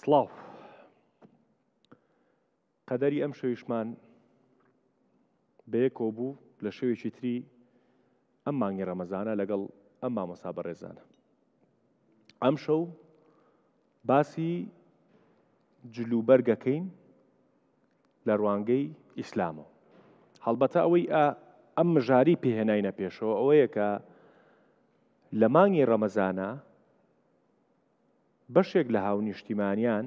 سڵاو قەدەری ئەم شەویشمان بەیەکۆ بوو لە شەوێکی تری ئەم مانگی ڕەمەزانە لەگەڵ ئەم مامەسا بەڕێزانە ئەم شەو باسی جلوبەرگەکەین لە ڕوانگەی ئیسلامەوە هەڵبەتە ئەوەی ئەم مژاری پێهێناینە پێشەوە ئەوەیە کە لە مانگی ڕەمەزانە بەشێک لە هاونیشتیمانیان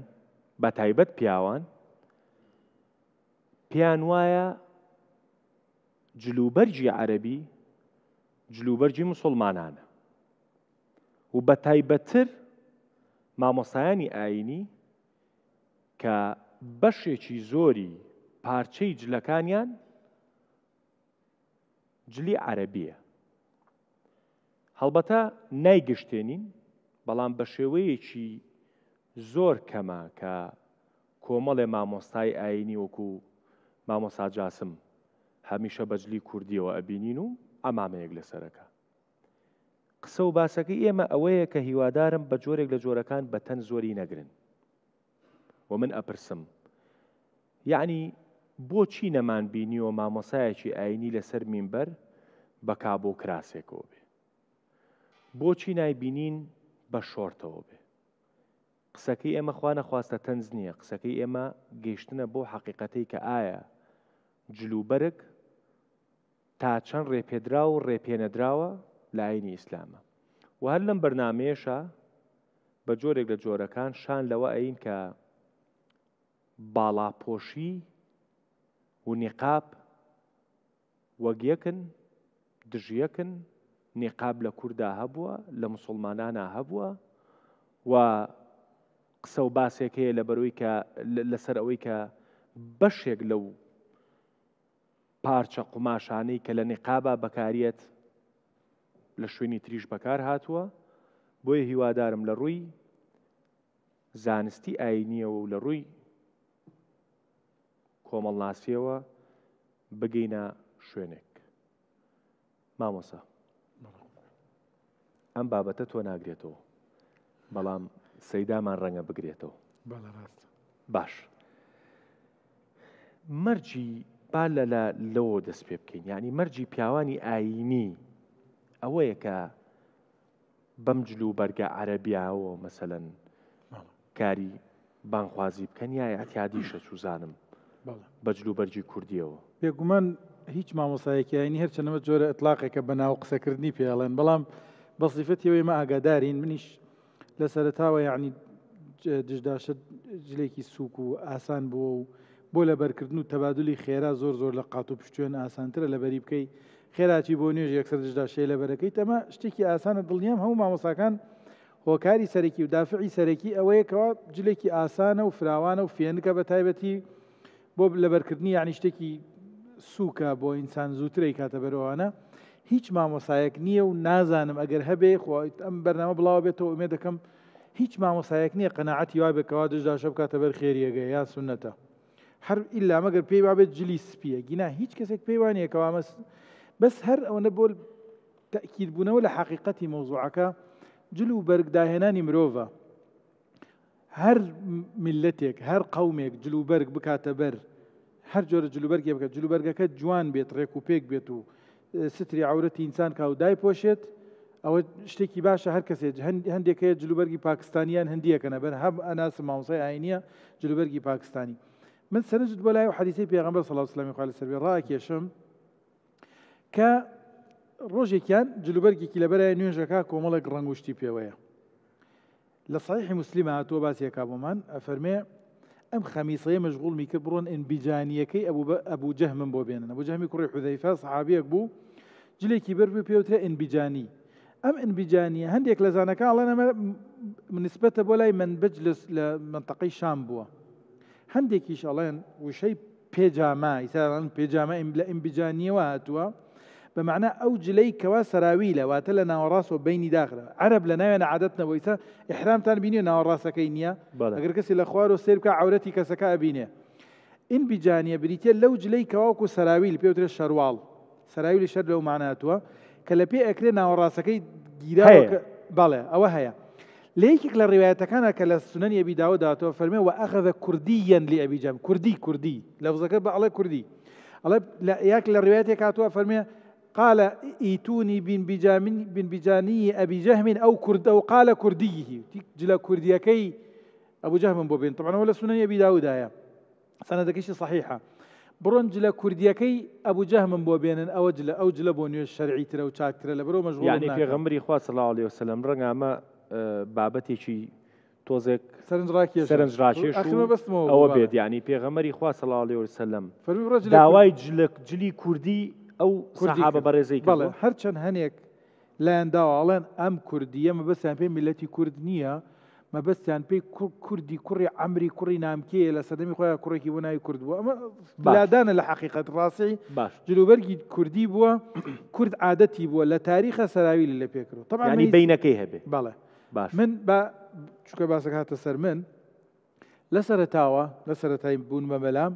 بە تایبەت پیاوان پیان وایە جلوبەرجی عەربی جلوبەرجی مسلمانانە و بە تایبەتر مامۆسایانی ئاینی کە بەشێکی زۆری پارچەی جلەکانیان جلی عەربیە هەڵبەتە نایگەشتێنین بەڵام بە شێوەیەکی زۆر کەمە کە کۆمەڵێ مامۆستای ئاینی وەکو مامۆسا جاسم هەمیشە بەجلی کوردیەوە ئەبینین و ئەمامەیەک لەسەرەکە. قسە و باسەکە ئێمە ئەوەیە کە هیوادارم بە جۆرێک لە جۆرەکان بە تەن زۆری نەگرن. و من ئەپرسم. یعنی بۆچی نەمان بینیەوە مامۆسایەکی ئاینی لەسەر مینبەر بە کابۆ کراسێکەوە بێ. بۆچی نایبینین بە شۆرتەوە بێ قسەکەی ئێمە خوانە خواستە تەنز نییە قسەکەی ئێمە گەیشتنە بۆ حقیقەتی کە ئایا جلوبەرگ تا چەند ڕێپێدرا و ڕێپێنەدراوە لایەنی ئیسلامە و هەر لەم بەرنمێشە بە جۆرێک لە جۆرەکان شان لەوە ئەین کە باڵاپۆشی و نیقاب وەگیەکن دژیەکن نێقاب لە کووردا هەبووە لە مسلمانانە هەبووە و قسە و باسێک هەیە لە بەرەوەی کە لەسەر ئەوەی کە بەشێک لەو پارچە قوماشانەی کە لە نێقابا بەکارێت لە شوێنی تریش بەکار هاتووە بۆیە هیوادارم لە ڕووی زانستی ئاینیەوە و لە ڕووی کۆمەڵناسیەوە بگەینە شوێنێک مامۆسە ئەم بابەتە تۆ ناگرێتەوە بەڵام سەیدامان ڕەنگە بگرێتەوە باش مەرجی با لە لەوە دەست پێ بکەین ینی مەرجی پیاوانی ئاینی ئەوەیە کە بەم جللو بەرگە عەربیاوە مەسەن کاری بانخوازی بکەن یا ئەتیادی شەچوزانم بە جللو بەرجی کوردیەوە بێگومان هیچ مامۆسایەکی ئاینی هەرچەنەوە جۆرە ئەتلاقێکە بەناو قسەکردنی پێڵێن بەڵام بەصیفەتەوەی مە ئاگادارین منیش لە سەرتاوە یعنی دژداشت جلێکی سووک و ئاسان بووە و بۆ لە بەرکردن و تەبادلی خێرا زۆر زۆر لە قات و پشتێن ئاسانترە لە بەری بکەی خێراچی بۆ نوێژ یەکسەر دژداشەی لە بەرەکەی تەمە شتێکی ئاسانە دڵنیام هەوو مامۆساکان هۆکاری سەرەکی و دافعی سەرەکی ئەوەیەکەوە جلێکی ئاسانە و فراوانە و فێنکە بە تایبەتی بۆ لەبەرکردنی یعنی شتێکی سووکە بۆ ئینسان زووترەی کاتە بەرەوانە هیچ مامۆسایەک نییە و نازانم ئەگەر هەبێ خۆیت ئەم بەرنامە بڵاو بێتەوە ئومێ دەکەم هیچ مامۆسایەک نییە قەنەعەتی وای بکەوا دژداشە بکاتە بەر خێریەگە یا سونەتە هەر ئللا مەگەر پێی وابێت جلی سپیە گینا هیچ کەسێک پێیوانەکەوا بەس هەر ئەوەنە بۆ تەکیید بوونەوە لە حقیقەتی مۆزوعەکە جل و بەرگداهێنانی مرۆڤە هەر ملەتێک هەر قومێک جلوبەرگ بکاتە بەر هەر جۆرە جلوبەرگێ بکە جلوبەرگەکە جوان بێت ڕێک و پێک بێت و ستری عورەتی ئینسان کاو دای پۆشێت ئەوە شتێکی باشە هەر کەسێت هەندێکەیە جلوبەرگی پاکستانیان هەندیەکەنە بەر هەم ئەناس مامۆسای ئاینە جلوبەرگی پاکستانی من سرجت بۆ لای و حەدیسی پێغمبەر سەڵاو سلامی خوا لە سەروێ ڕاکێشم کە ڕۆژێکیان جلوبەرگێکی لەبەرای نوێژەکە کۆمەڵێک ڕەنگوشتی پێوەیە لە سایحی مسللیمە هاتووە باسیەکە بۆمان ئەفەرمێ ام خميسه مشغول ميكبرون ان بجانيه كي ابو ابو جهم بو بيننا ابو جهم كوري حذيفه صحابي ابو جلي كبر بي بيوت ان بجاني ام ان بجاني هنديك لزانك الله انا بالنسبه بولاي من بجلس لمنطقه شام بو هنديك ان شاء الله وشي بيجاما اذا بيجاما ام بجاني واتوا بمعنى ئەو جلەی کەوا سەراوی واتلنا وراس لە داخل بینی داخرا عرب لە ناوێن عادەتنەوەیسا ئحرامتان بینی ناوەڕاستەکەی نییە ئەگەر کەسی لە خوار و سێرکە عورەتی کەسەکە ئەبینێ ئین بیجانیە بریتە لەو جلەی کەواوکو سەراوی لە پێوترێت شەرواڵ سەراوی لە شەر لەو ماناتوە کە لە پێ ئەکرێ كي جيرا بەڵێ ئەوە هەیە لەیەکێک لە ڕێوایەتەکانە كان كلا سنەن ابي داتەوە فەرمێ فرمي واخذ كرديا لابي جام كردي كردي لفظك بە كردي الله لا یاک لە كاتوا فرمي قال ايتوني بن بجاني ابي جهم او كرد او قال كرديه جلا كرديكي ابو جهم بوبين طبعا ولا سنن ابي داود آية. سندك شيء صحيحه برونجلا كرديكي ابو جهم بوبين او جلا او جلا بوني الشرعي ترى ترى لبرو مجهول يعني في غمري اخوات صلى الله عليه وسلم رنا اه، ما بابتي شي توزك سرنج راكي سرنج راكي اخي بس مو او بيد يعني في غمري خوا صلى الله عليه وسلم فرمي رجل داواي جلك جلي كردي ئەو کوردحابە بەڕێزەی بەڵێ هەرچەند هەنێک لایەنداواڵێن ئەم کوردیە مەبەستیان پێی میلەتی کورد نییە مەبەستیان پێی کوردی کوڕی ئەمری کوڕی نامکەیە لە سەدەمی خۆیان کوڕێکی وەناوی کورد بووە ئەمە بادانە لە حقیقت ڕاستی باش جلوبەرگی کوردی بووە کورد عادەتی بووە لە تاریخە سەراوی لە پێکرەوە تەمانی بینەکەی هەبێ بەڵێ باش من بە چکە باسەکە هاتە سەر من لە سەرتاوە لە سەرەتای بوون مەمەلام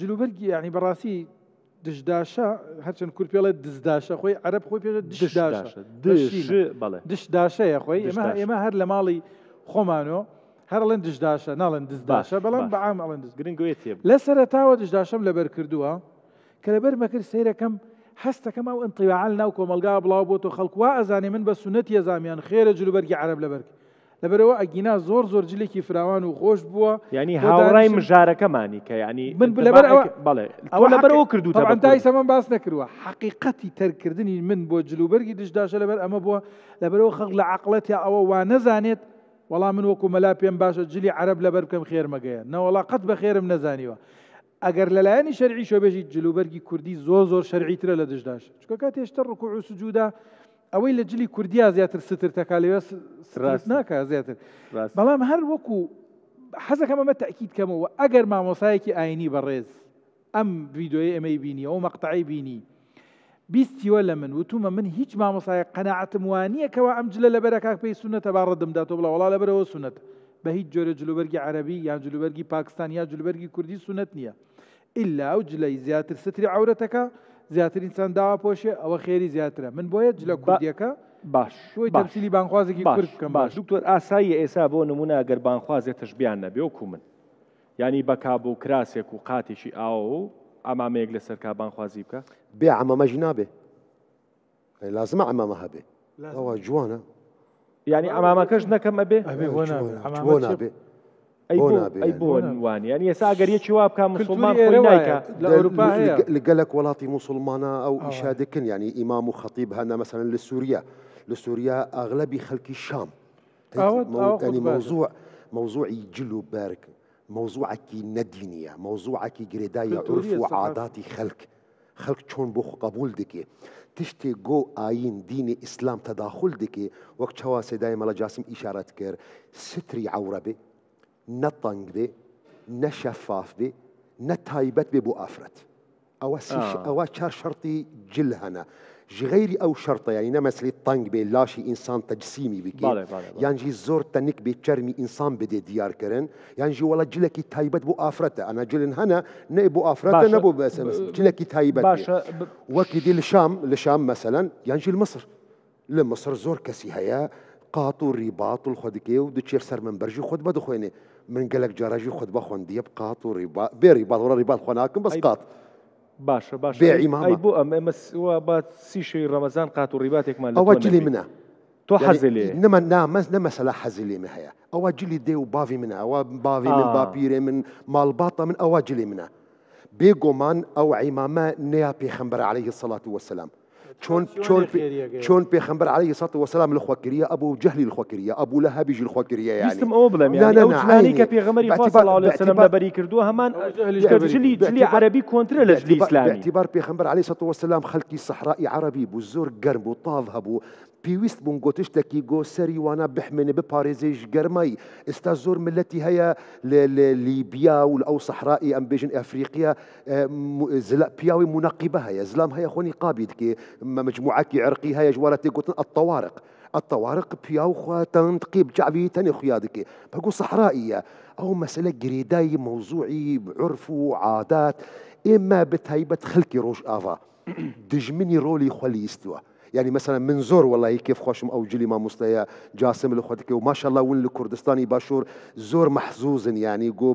جلوبەرگی یعنی بەڕاستی دشداشە هەرچەند کورد پێڵێ دزداشە خۆی عرب خۆی پێ دشداشەیە خۆی ئێمە هەر لە ماڵی خۆمانەوە هەرڵێن دشداشە ناڵێن دزداشە بەڵام بەعام ئەڵێن دزگرنگوێت لە سەرتاوە دشداشەم لەبەر کردووە کە لەبەر مەکرد سیرەکەم هەستەکەم ئەو انتیواعال ناو کۆمەلگا بڵاو بۆ تۆ خەڵکووا ئەزانێ من بە سونەتی ئەزامیان خێرە جلوبەرگی عرب لەبەرکی لەبەرەوە ئەگینا زۆر زۆر جلێکی فراوان و خۆش بووە ینی هاوڕای مژارەکەمانی کە ینی من لەبەر بڵێ ئەوە لەبەرەوە کردو تای سەمان باس نەکردووە حقیقەتی تەرکردنی من بۆ جلوبەرگی دشداشە لەبەر ئەمە بووە لەبەرەوە خەق لە عقلەتی ئەوە وا نەزانێت وەڵام من وەکو مەلا پێم باشە جلی عرب لەبەر بکەم خێرمەگەیە نەوەڵا قەت بە خێرم نەزانیوە. ئەگەر لەلایەنی شەرعی شۆبێژی جلوبەرگی کوردی زۆ زۆر شەرعیترە لە دشداش چکە کاتێشتە ڕکو عوسجودا ئەوەی لە جلی کوردیا زیاتر ستر تەکا لەوێ سراست ناکە زیاتر بەڵام هەر وەکو حەزەکە مەمە تاکیید کەمەوە ئەگەر مامۆسایەکی ئاینی بەڕێز ئەم ویددیۆی ئەمەی بینی ئەو مەقطعی بینی بیستیوە لە من وتومە من هیچ مامۆسایە قەنەعتم وانیەکەەوە ئەم جلە لە بەرەکاک پێی سونەتە باڕدەمداتەوە بڵە وڵا لە بەرەوە سونەت بە هیچ جۆرە جلوبەرگی عربی یان جلوبەرگی پاکستان یا جلوبەرگی کوردی سونەت نییە. إلا أو جلەی زيادة ستری عورتك زیاترین چەند داواپۆشێ ئەوە خێری زیاترە من بۆیە جلە کوردیەکە باش شوی تەمسیلی بانخوازێکی کورد بکەم باش دکتۆر ئاسایی ئێسا بۆ نمونە گەر بانخوازێ تشبیان نەبێ و کومن ینی بەکاب و کراسێک و قاتیشی ئاو و ئەمامەیەک لە سەرکە بانخوازی بکە بێ ئەمەمەژی نابێ لازمە ئەمەمە هەبێ ئەوە جوانە ینی ئەمامەکەش نەکەم ئەبێ ئەبێ نابێ أي بۆ نوان یعنی ێسا ئەگەریە چی وا مسلمان خۆیکە لە ئەوروپا لەگەلک وڵاتی مسلمانە ئەو ئیشادەکن ینی ئیمام و خەتیب هەنا مەسەن لە سووریا لە سووریا ئاغلبی خەلکی موضوع ینی مووزوع مووزوعی جل و بەرگ مووزوعکی عرف و عاداتی خەلک شون بوخ قبول دكي تشتي جو ئاین دين إسلام تداخل دكي وقت شواسي دائما لجاسم جاسم كير ستري عوربي نه تنگ بی نه شفاف بی نه تایبەت بێ بۆ او ئەوە آه. ئەوە چار شرطی جل هەنا ژغیری ئەو شەرتەیانی نەمەسلی تەنگ بێ لاشی ئینسان تەجسیمی بکە یانجی زۆر تەنیک بێ چەرمی ئینسان بدێ دیارکردن یانجی وڵە جلێکی تایبەت بو افرته انا جلن هەنا نێ بۆ ئافرەتە نەبوو بەس جلێکی تایبەت وەکی دی لە شام لە شام مەسەەن یانجی مصر لە مصر زۆر کەسی قاتو رباط الخدكي ودو تشير سر من برجي خد دو خويني من قالك جراجي خد خون ديب قاتو رباط بي رباط ولا رباط خناكم بس قات باشا باشا بيعي ماما اي بو ام امس وبات سيشي رمضان قاتو رباطك مال او جلي منها تو يعني حزلي يعني نما نما نما سلا حزلي من هي او جلي ديو بافي منها او بافي من آه. بابيري من مال باطا من او جلي منها بيجومان او عمامه نيا بيخمبر عليه الصلاه والسلام چون چون چون پیغمبر عليه الصلاه والسلام الخوكريه ابو جهل الخوكريه ابو لهب يجي الخوكريه يعني لا او لا لا او جهانيك پیغمبری صلى الله عليه وسلم لبري كردو همان جلي جلي عربي كونتر لجلي اسلامي باعتبار پیغمبر عليه الصلاه والسلام خلقي صحرائي عربي بو زور قرب وطاذهب بون بونغو تشتكي گو سری وانا بحمن بباريزيج جرمي استازور ملتي هيا ليبيا او صحرائي ام بيجن افريقيا زلا بياوي مناقبه هيا زلام هيا خونی قابید كي مجموعه کی عرقی هيا جوارتی گوتن الطوارق الطوارق بياو خوا تنقيب شعبي تاني خيادكي بقول صحرائية أو مسألة جريداي موضوعي بعرف وعادات إما بتهيبة خلكي روش آفا دجمني رولي خولي يستوى يعني مثلا من زور والله كيف خوشم او جلي ما مستيا جاسم الاخوتك وما شاء الله ون الكردستاني باشور زور محظوظ يعني قو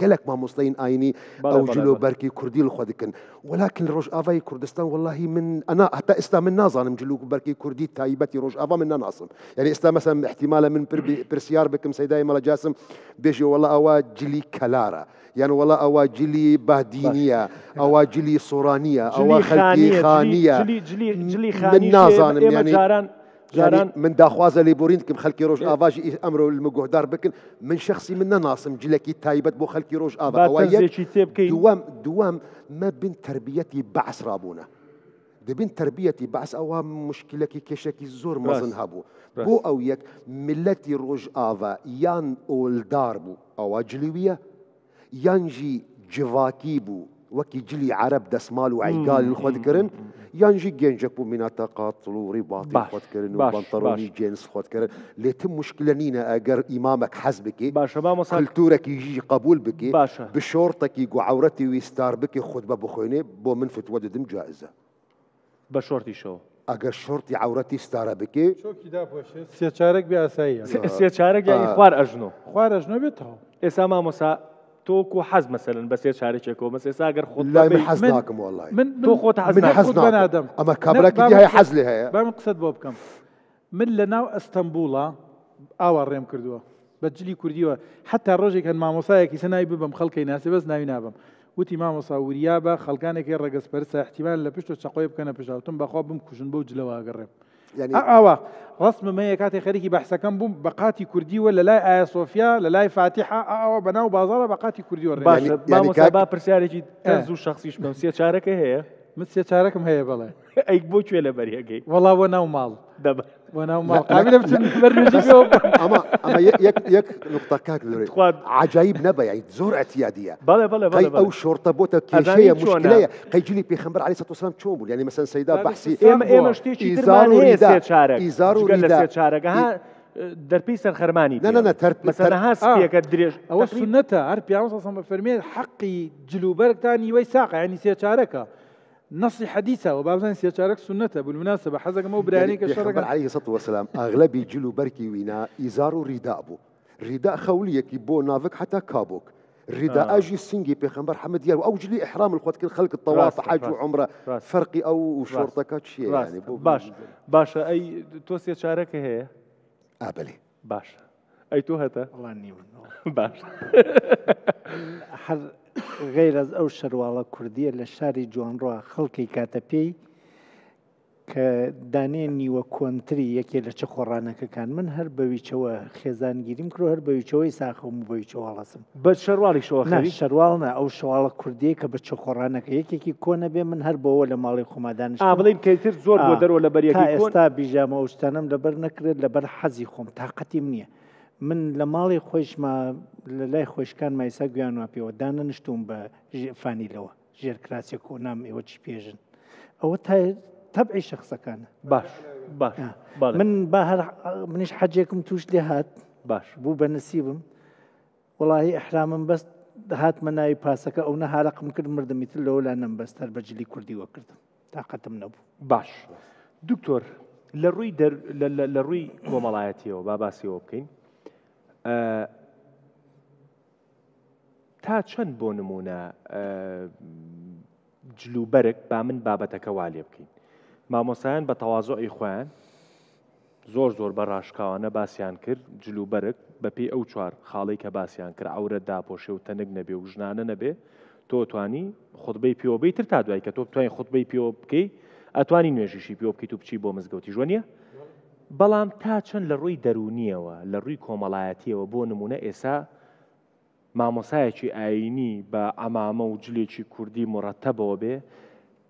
قلك ما مستين ايني او جلو بركي كردي الاخوتك ولكن روج افا كردستان والله من انا حتى استا من نازن جلو بركي كردي تايبتي روج افا من ناصم يعني استا مثلا احتمالا من برسيار بكم سيداي مالا جاسم بيجي والله اوا جلي كلاره يعني ولا أواجلي بهدينية أواجلي صورانية أواخلتي خانية جلي جلي جلي خانية من نازان يعني جاران يعني جاران يعني من داخوازة اللي بورين كم خلكي روج إيه. آفاجي إيه، أمره المقعدار بكن من شخصي من ناصم جلكي تايبت بو خلقي روج آفا دوام دوام ما بين تربيتي بعس دي بين تربيتي بعس أو مشكلة كي كشكي زور ما زنهابو بو أو يك ملتي روج آفا يان أول داربو أو أجلوية يانجي جواكيبو وكي جلي عرب دسمال وعيقال الخود كرن يانجي جنجك من تقاطلو رباطي الخود كرن وبنطروني جنس خود كرن ليتم مشكلة نينا أجر إمامك حزبك باشا ما مصار كلتورك يجي قبول بك باشا بشورتك يقو عورتي ويستار بك خد بخويني بو من فتوى دم جائزة بشورتي شو اگر شرطی عورتی ستاره بکی چو کی دا پوشه سیچارک بی اسایی یعنی خوار اجنو خوار اجنو بیتاو اسامه موسا توكو حز مثلا بس بەسێ شارێکێکەوە مەسێ ساگەر خۆ لای حەز ناکەم وڵی من تۆ خۆت من حزناكم بەنادەم ئەمە کابراکی هەیە حەز لێ هەیە با من قسەت بۆ بکەم من لنا ناو ئەستەمبوڵە ئاوا آه، ڕێم کردووە بە جلی کوردیوە حتا ڕۆژێک هەن مامۆسایەکی سنای ببم خلقي ناسي بس ناوی نابم وتي ما مصاوريابا خلقانك يرقص برسا احتمال لبشتو و چقۆی بکەنە پشتاوتم بەخوا بم کوژن ئاوا ڕسممەیە کاتێک خەرێکی بەحسەکەم بووم بە قاتی کوردیوە لە لای ئایا سۆفیا لە لای فاتیحا ئاوە بەناو بازارە بە قاتی کوردیوە با پرسیارێکی زوو شخصیش بەم سێ چارەکە هەیە من سێ چارەکم هەیە بڵێ ئەیک بۆ کوێ لە بەریەکەی وڵا وە ناو ماڵ دەب یەک نقطە کاک عجایب نەبەیت زۆر ئەتیادیە ئەو شۆرتە بۆتە کێژەیە مشکلەیە قەیجلی پێخمبەر علی سەسلام چۆ بوو یعنی مەسەن سەیدا بەحسی ئێمە شتێکی ئیزار و چارەکە دەرپی سەرخەرمانی تەرپەکە درێژ ئەوە سنەتە هەر پیاوە سەسەمە فەرمێت حەقی جلوبەرتان نیوەی ساقە ینی سێ چارەکە. نصي حديثة وبعض سيشارك سنة بالمناسبة حزق مو يعني براني كشرك عليه الصلاة والسلام أغلبي جلو بركي وينا إزارو رداء بو رداء خوليك بو نافك حتى كابوك رداء آه. اجي سنجي بيغمبر حمد ديالو او جلي احرام الخوات كل خلق الطواف حج وعمره فرقي او شرطه كاتشي يعني باش باش اي توسيه شاركه هي ابلي باش اي تو هتا والله باش غیر از ئەو شەرواڵە کوردیە لە شاری جوانڕۆ خەڵکی کاتە پێی کە دانێ نیوە کۆنتری یەکێ لە چه خۆڕانەکەکان من هەر بەویچەوە خێزانگیریم کرۆ هەر بەویچەوەی ساخۆم بۆی چواڵەسم بە شەرواڵی شەوەخەوی شەرواڵنا ئەو شواڵە کوردیە کە بە چه خۆڕانەکە یەکێکی کۆنە بێ من هەر بۆەوە لە ماڵی خۆمادان بڵین کەتر زۆر بۆ دەرەوە لە بەریەکە ئێستا بیژامە ئەوشتانم لەبەر نەکرێت لەبەر حەزی خۆم تااقەتیم نییە. من لە ماڵی خۆشمە لە لای خۆشکان مایسا گویان واپیەوە دانەنیشتوم بە فانیلەوە ژێرکراسی کۆنام ئێوە چی پێژن ئەوە تەبعی شخصەکانە باش باش من با هەر منیش حەجێکم توش لێ هات باش بوو بە نسیبم وڵی ئەحرامم بەست هاتمە ناوی پاسەکە ئەو نەهارەقم کرد مردمیتر لەەوە لا نەمبەستەر بەجلی کوردیوە کردم تااقەتم نەبوو باش دکتۆر لە ڕووی لە ڕووی کۆمەڵایەتیەوە با باسیەوە بکەین تا چەند بۆ نمونە جلوبەرک با من بابەتەکە والێ بکەین مامۆسایان بە تەواازۆی خویان زۆر زۆر بە ڕاشکاوانە باسییان کرد جلوبەرک بەپی ئەو چوار خاڵی کە باسییان کرد ئەورە داپۆشێ و تەنگ نەبێ و ژنانە نەبێ تۆ توانی خودبەی پیۆبەی تر تا دوای کە تۆ توانین خودبەی پیۆ بکەی ئەتوانی نوێژیشی پیۆ بکەیت و بچی بۆ مزگەوتی ژوانە بەڵام تا چەند لە ڕووی دەرونیەوە لە ڕووی کۆمەڵایەتیەوە بۆ نمونە ئێسا مامۆسایەکی ئاینی بە ئەمامە و جلێکی کوردی مڕەتەبەوە بێ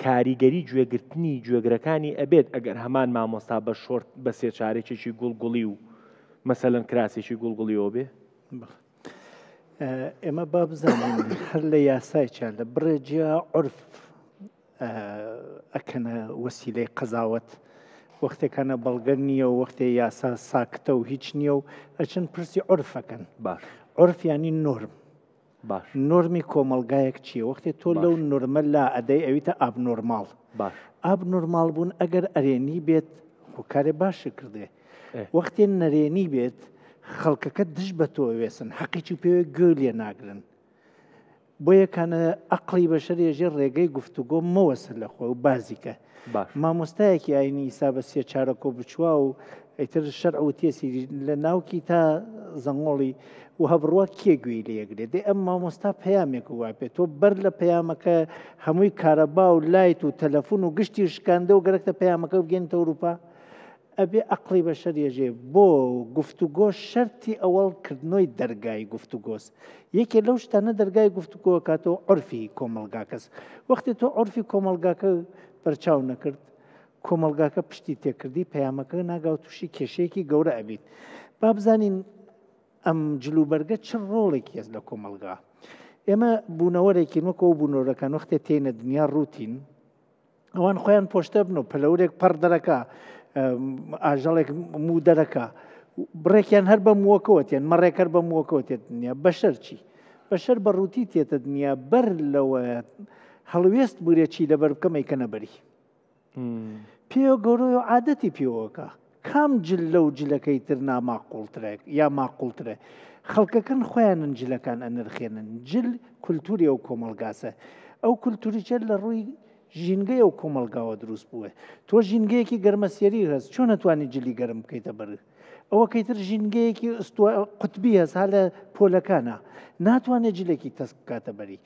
کاریگەری گوێگرتنی گوێگرەکانی ئەبێت ئەگەر هەمان مامۆستا بە شۆرت بە سێچارێکێکی گوڵگوڵی و مەسەلەن کراسێکی گوڵگوڵیەوە بێ ئێمە با بزانین هەر لە یاسای چال لە بڕێجیا عرف ئەکەنە وەسیلەی قەزاوت. وەختێکانە بەڵگەر نییە و وەختێ یاسا ساکتە و هیچ نییە و ئەچن پرسی عرفەکەن باش عرفیانی نورم باش نورمی کۆمەلگایەک چیە وەختی تۆ لەو نورمە لا ئەدەی ئەویتە ئاب نۆرمال باش ئاب نورمال بوون ئەگەر ئەرێنی بێت خۆکارێ باشە کردێ وەختی نەرێنی بێت خەڵکەکە دش بە تۆ وێسن حەقیی پێوێ گۆلێ ناگرن بۆ یەکانە ئەقلی بەشەرێژێ ڕێگەی گفتوگۆ مەوەسە لەخۆ و بازیکە مامۆستایەکی ئاینی ئیسا بە سێ چارەکۆ بچووە و ئەیتر شەر ئەو تێسی لە ناوکی تا زەنگۆڵی و هەبڕوە کێ گوێی لە یەکرێت دێ ئەم مامۆستا پەیامێک وا پێێت تۆ بەر لە پەیامەکە هەمووی کارەبا و لایت و تەلەفۆن و گشتی شکاندە و گەرەکە پەیامەکە بگەێنتە ئەوروپا ئەبێ ئەقلی بە شەرێژێ بۆ گفتوگۆ شەرتی ئەوەڵکردنەوەی دەرگای گفتوگۆس یەکێ لەو شتانە دەرگای گفتوگۆ کاتەوە عرفی کۆمەلگاکەس وەختی تۆ عرفی کۆمەلگاکە بەرچاو نەکرد کۆمەلگاکە پشتی تێکردی پەیامەکە ناگاو تووشی کێشەیەکی گەورە ئەبیت با بزانین ئەم جلوبەرگە چ ڕۆڵێکی ئەس لە کۆمەلگا ئێمە بوونەوەرێکی وەکەەوە بوونەوەەکان وەختێ تێنە دنیا روتین ئەوان خۆیان پۆشتە بن و پلەورێک پەردەرەکە ئاژەڵێک مو دەرەکە بڕێکیان هەر بە مووەکەوتێن مەڕێکەر بە مووەکەوتێت دنیا بەشەرچی بەشەر بە ڕووتی تێتە دنیا بەر لەوە هەڵوێست بورێکی لەبەر بکەمەی کە نەبەری پێوە گەورۆی و عادەتی پێوەکە کام جل لەو جلەکەی تر ناماقولترێک یا ماقولترێ خەڵکەکەن خۆیانن جلەکان ئەنرخێنن جل کولتوری ئەو کۆمەلگاسە ئەو کولتوریچە لە ڕووی ژینگەی و کۆمەلگاوە دروست بووە تۆ ژینگەیەکی گەرمەسیێری هەست چۆن نتوانانی جلی گەرم بکەیتە بەر ئەوە کەیتر ژینگەیەکی قوتبی هەست ها لە پۆلەکانە ناتوانێت جلێکی تەسکاتە بەری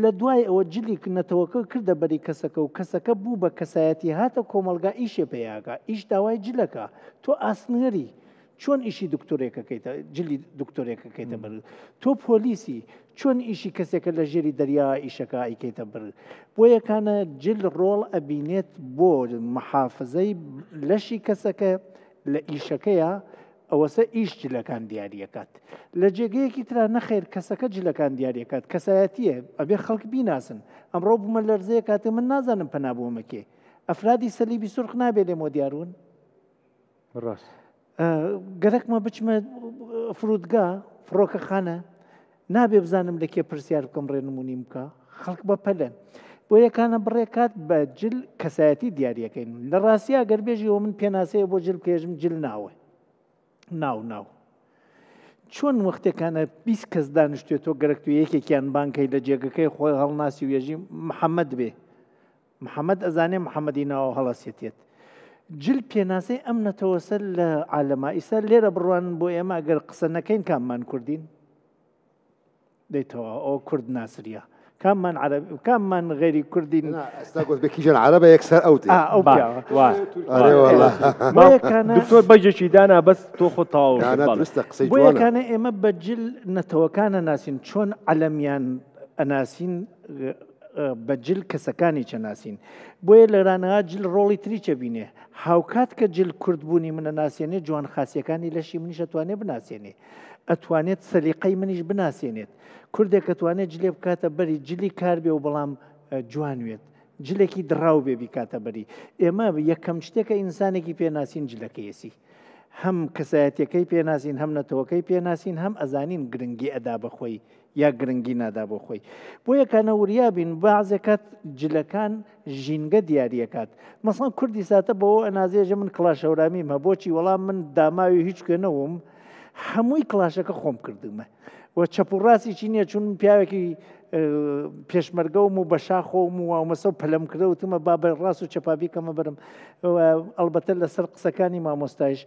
لە دوای ئەوە جلی نەتەوەکە کردە بەری کەسەکە و کەسەکە بوو بە کەسایەتی هاتە کۆمەلگا ئیشێ پێیاگا ئیش داوای جلەکە تۆ ئاسنەری چۆن ئیشی دکتۆرێکەکەیتە جلی دکتۆرێکەکەیتە بەر تۆ پۆلیسی چۆن ئیشی کەسێکە لە ژێری دەریا ئیشەکە ئیکەیتە بر بۆ یەکانە جل ڕۆڵ ئەبینێت بۆ محافزەی لەشی کەسەکە لە ئیشەکەیە ئەوەسە ئیش جلەکان دیارریەکات لە جێگەیەکی تررا نەخێر کەسەکە جلەکان دیارریەکات کەسایەتیە ئەبێ خەڵک بیناسن ئەمڕۆ بمە لەرزەیە کاتە من نازانم پەنابوومەکێ ئەفرادی سەلیبی سرخ نابێت لێمۆ دیارون ڕاست. گەرەکمە بچمە فرودگا فڕۆکەخانە نابێ بزانم لەکێ پرسیار بکەم ڕێنمونی بکە خەڵک بە پەلەن بۆ یەکانە بڕێکات بە جل کەسایەتی دیارریەکەین لە ڕاستیا گەربێژی و من پێناسەیە بۆ جل کێژم جل ناوە ناو ناو چۆن وەختەکانە بیست کەس دانیشتێت تۆ گەرەک تو یەکێکیان بانکەی لە جێگەکەی خۆی هەڵناسی وێژی محەممەد بێ محەممەد ئەزانێ محەممەدی ناوە هەڵاسێتێت جل پێناسەی ئەم نەتەوەسەر لە عالەما ئیسا لێرە بڕوان بۆ ئێمە ئەگەر قسە نەکەین کاممان کوردین دەیتەوە ئەو کورد ناسریە کاممان عرب کاممان غێری کوردین بکیژن عربە یەکسەر ئەوت تۆ آه، بەجێکی دانا بەس تۆ خۆ تاوەکانە ئێمە بەجل نەتەوەکانە ناسین چۆن ئەلەمیان ئەناسین بە جل کەسەکانی چەناسیین بۆیە لەرانەها جل ڕۆڵی تریچە بینێ هاوکات کە جل کوردبوونی منە ناسیێنێ جوان خاسیەکانی لەشی منیش ئەتوانێ بناسیێنێ ئەتوانێت سەلیقەی منیش بناسیێنێت کوردێک ئەتوانێت جلێ بکاتە بەری جلی کار بێ و بەڵام جوانوێت جلێکی دراو بێ بیکاتە بەری ئێمە یەکەم شتێکە ئینسانێکی پێناسیین جلەکەیسی هەم کەسایەتەکەی پێناسیین هەم نەتەوەکەی پێناسیین هەم ئەزانین گرنگی ئەدا بەخۆی یا گرنگی نادا بۆ خۆی بۆ یەکانە وریابین بەعزەکەت جلەکان ژینگە دیارریەکات مەسڵان کوردی ساتە بەوە ئەنازێژە من کلاشەورامیم هە بۆچی وەڵام من داماوی هیچ کوێنەوەم هەمووی کلاشەکە خۆم کردمە وە چەپڕاستی چی نییە چون پیاوێکی پێشمەرگەوم و بە شاخۆم و وامەسە و پەلم کردە وتمە با بەر ڕاست و چەپابی کەمە بەرم ئەلبەتە لەسەر قسەکانی مامۆستایش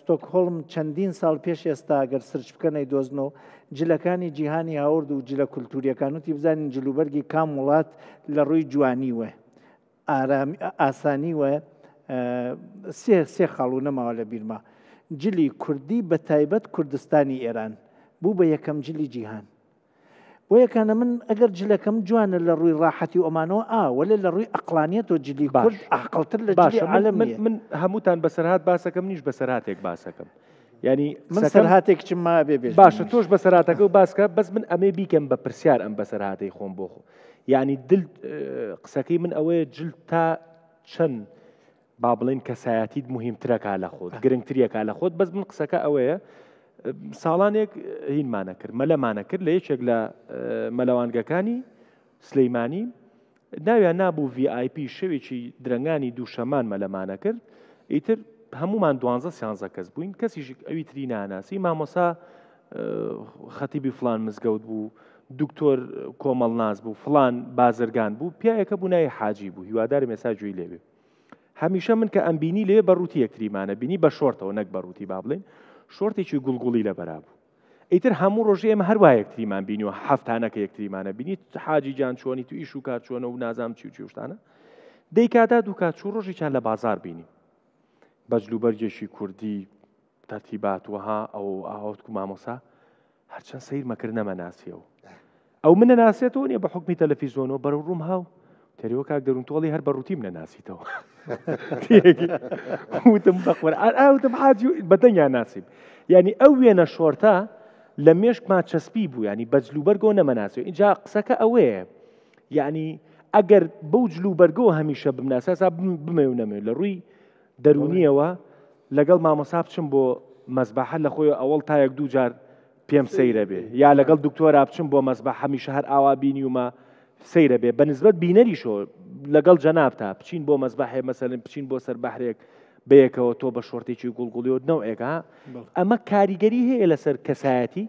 ستۆکهۆڵم چەندین ساڵ پێش ئێستاگەر سرچ بکەنەی دۆزنەوە جلەکانی جیهانی هاورد و جلە کولتوریەکان وتی بزانین جلوبەرگی کام وڵات لە ڕووی جوانیوە ئاسانیوە سێ سێ خاڵو نەماوە لە بیرما جلی کوردی بە تایبەت کوردستانی ئێران بوو بە یەکەم جلی جیهان ويا كان من اجر جلا كم جوان للروي راحتي ومانو اه ولا للروي اقلانيته جلي كرد عقلت له جلي من, من هموتان بسرهات باسكم نيش بسرهاتك باسكم يعني من سرهاتك شما ابي بيش باشا توش بسرهاتك وباسك بس من امي بي كم ببرسيار ام بسرهاتي خون بوخو يعني دل آه، قساكي من اوي جلتا شن بابلين كساياتيد مهم تراك على خود جرينتريك أه. على خود بس من قساكا اويه ساڵانێک هینمانە کرد مەلەمانە کرد لە یەکێک لە مەلەوانگەکانی سلەیمانی ناویان نابوو VIP شەوێکی درنگانی دووشەمان مەلەمانە کرد ئیتر هەمومان دوانزە سیانزە کەس بووین کەسیش ئەوی تری ناناسی مامۆسا خەتیبی فلان مزگەوت بوو دکتۆر کۆمەڵ ناز بوو فلان بازرگان بوو پیاەکە بوو نای حاجی بوو هیواداری مێساجوی لێوێ هەمیشە من کە ئەمبینی لێ بەڕووتی یەکتریمانە بینی بە شۆرتەوە نەک بەڕووتی با بڵێن شۆرتێکی گوڵگوڵی لە بەرابوو ئیتر هەموو ڕۆژێ ئمە هەروە یەکتریمان بینیوە هەفتانەکە یەکتریمانە بینیت حاجی جان چۆنی تو ئیش و کار چۆنە و نازام چی و چێشتانە دەیکادا دوو کاتچوو ڕۆژی چان لە بازار بینی بەجلوبەرجێکی کوردی تەرتیبات وها ئەو ئاوت و مامۆسا هەرچەند سیر مەکرد نەمە ناسیەوە ئەو منە ناسێتەوە نیە بە حکمی تەلەفیزۆنەوە بەرەو ڕووم هاو تریۆکا گەرونتۆڵی هەر بە ڕوتیم لە ناسیتەوە وتم بەخوەر ئاوتم آه، آه، حاجی بەدەنگیان ناسیب ینی يعني ئەو وێنە شۆرتە لە مێشکما چەسپی يعني بوو ینی بەجلوبەرگۆ نەمەناسیێ اینجا قسەکە ئەوەیە یعنی يعني ئەگەر بەو جلوبەرگۆ هەمیشە بمناساسا بمێ لە ڕووی دەرونیەوە لەگەڵ مامەساب بۆ مەزباحە لە خۆی ئەوڵ تایەک دوو جار پێم سەیرە بێ یا لەگەڵ نعم. دکتۆرا بچم بۆ مەزبە هەمیشە هەر ئاوا بینیومە سەیرە بێ بەنسبت بینەریشۆ لەگەڵ جەناب تا بچین بۆ مەزباحێ مەسەرن بچین بۆ سەرباحرێک بەیەکەوە تۆ بە شۆرتێکی گوڵگوڵی و نەوەێکا ئەمە کاریگەری هەیە لەسەر کەسایەتی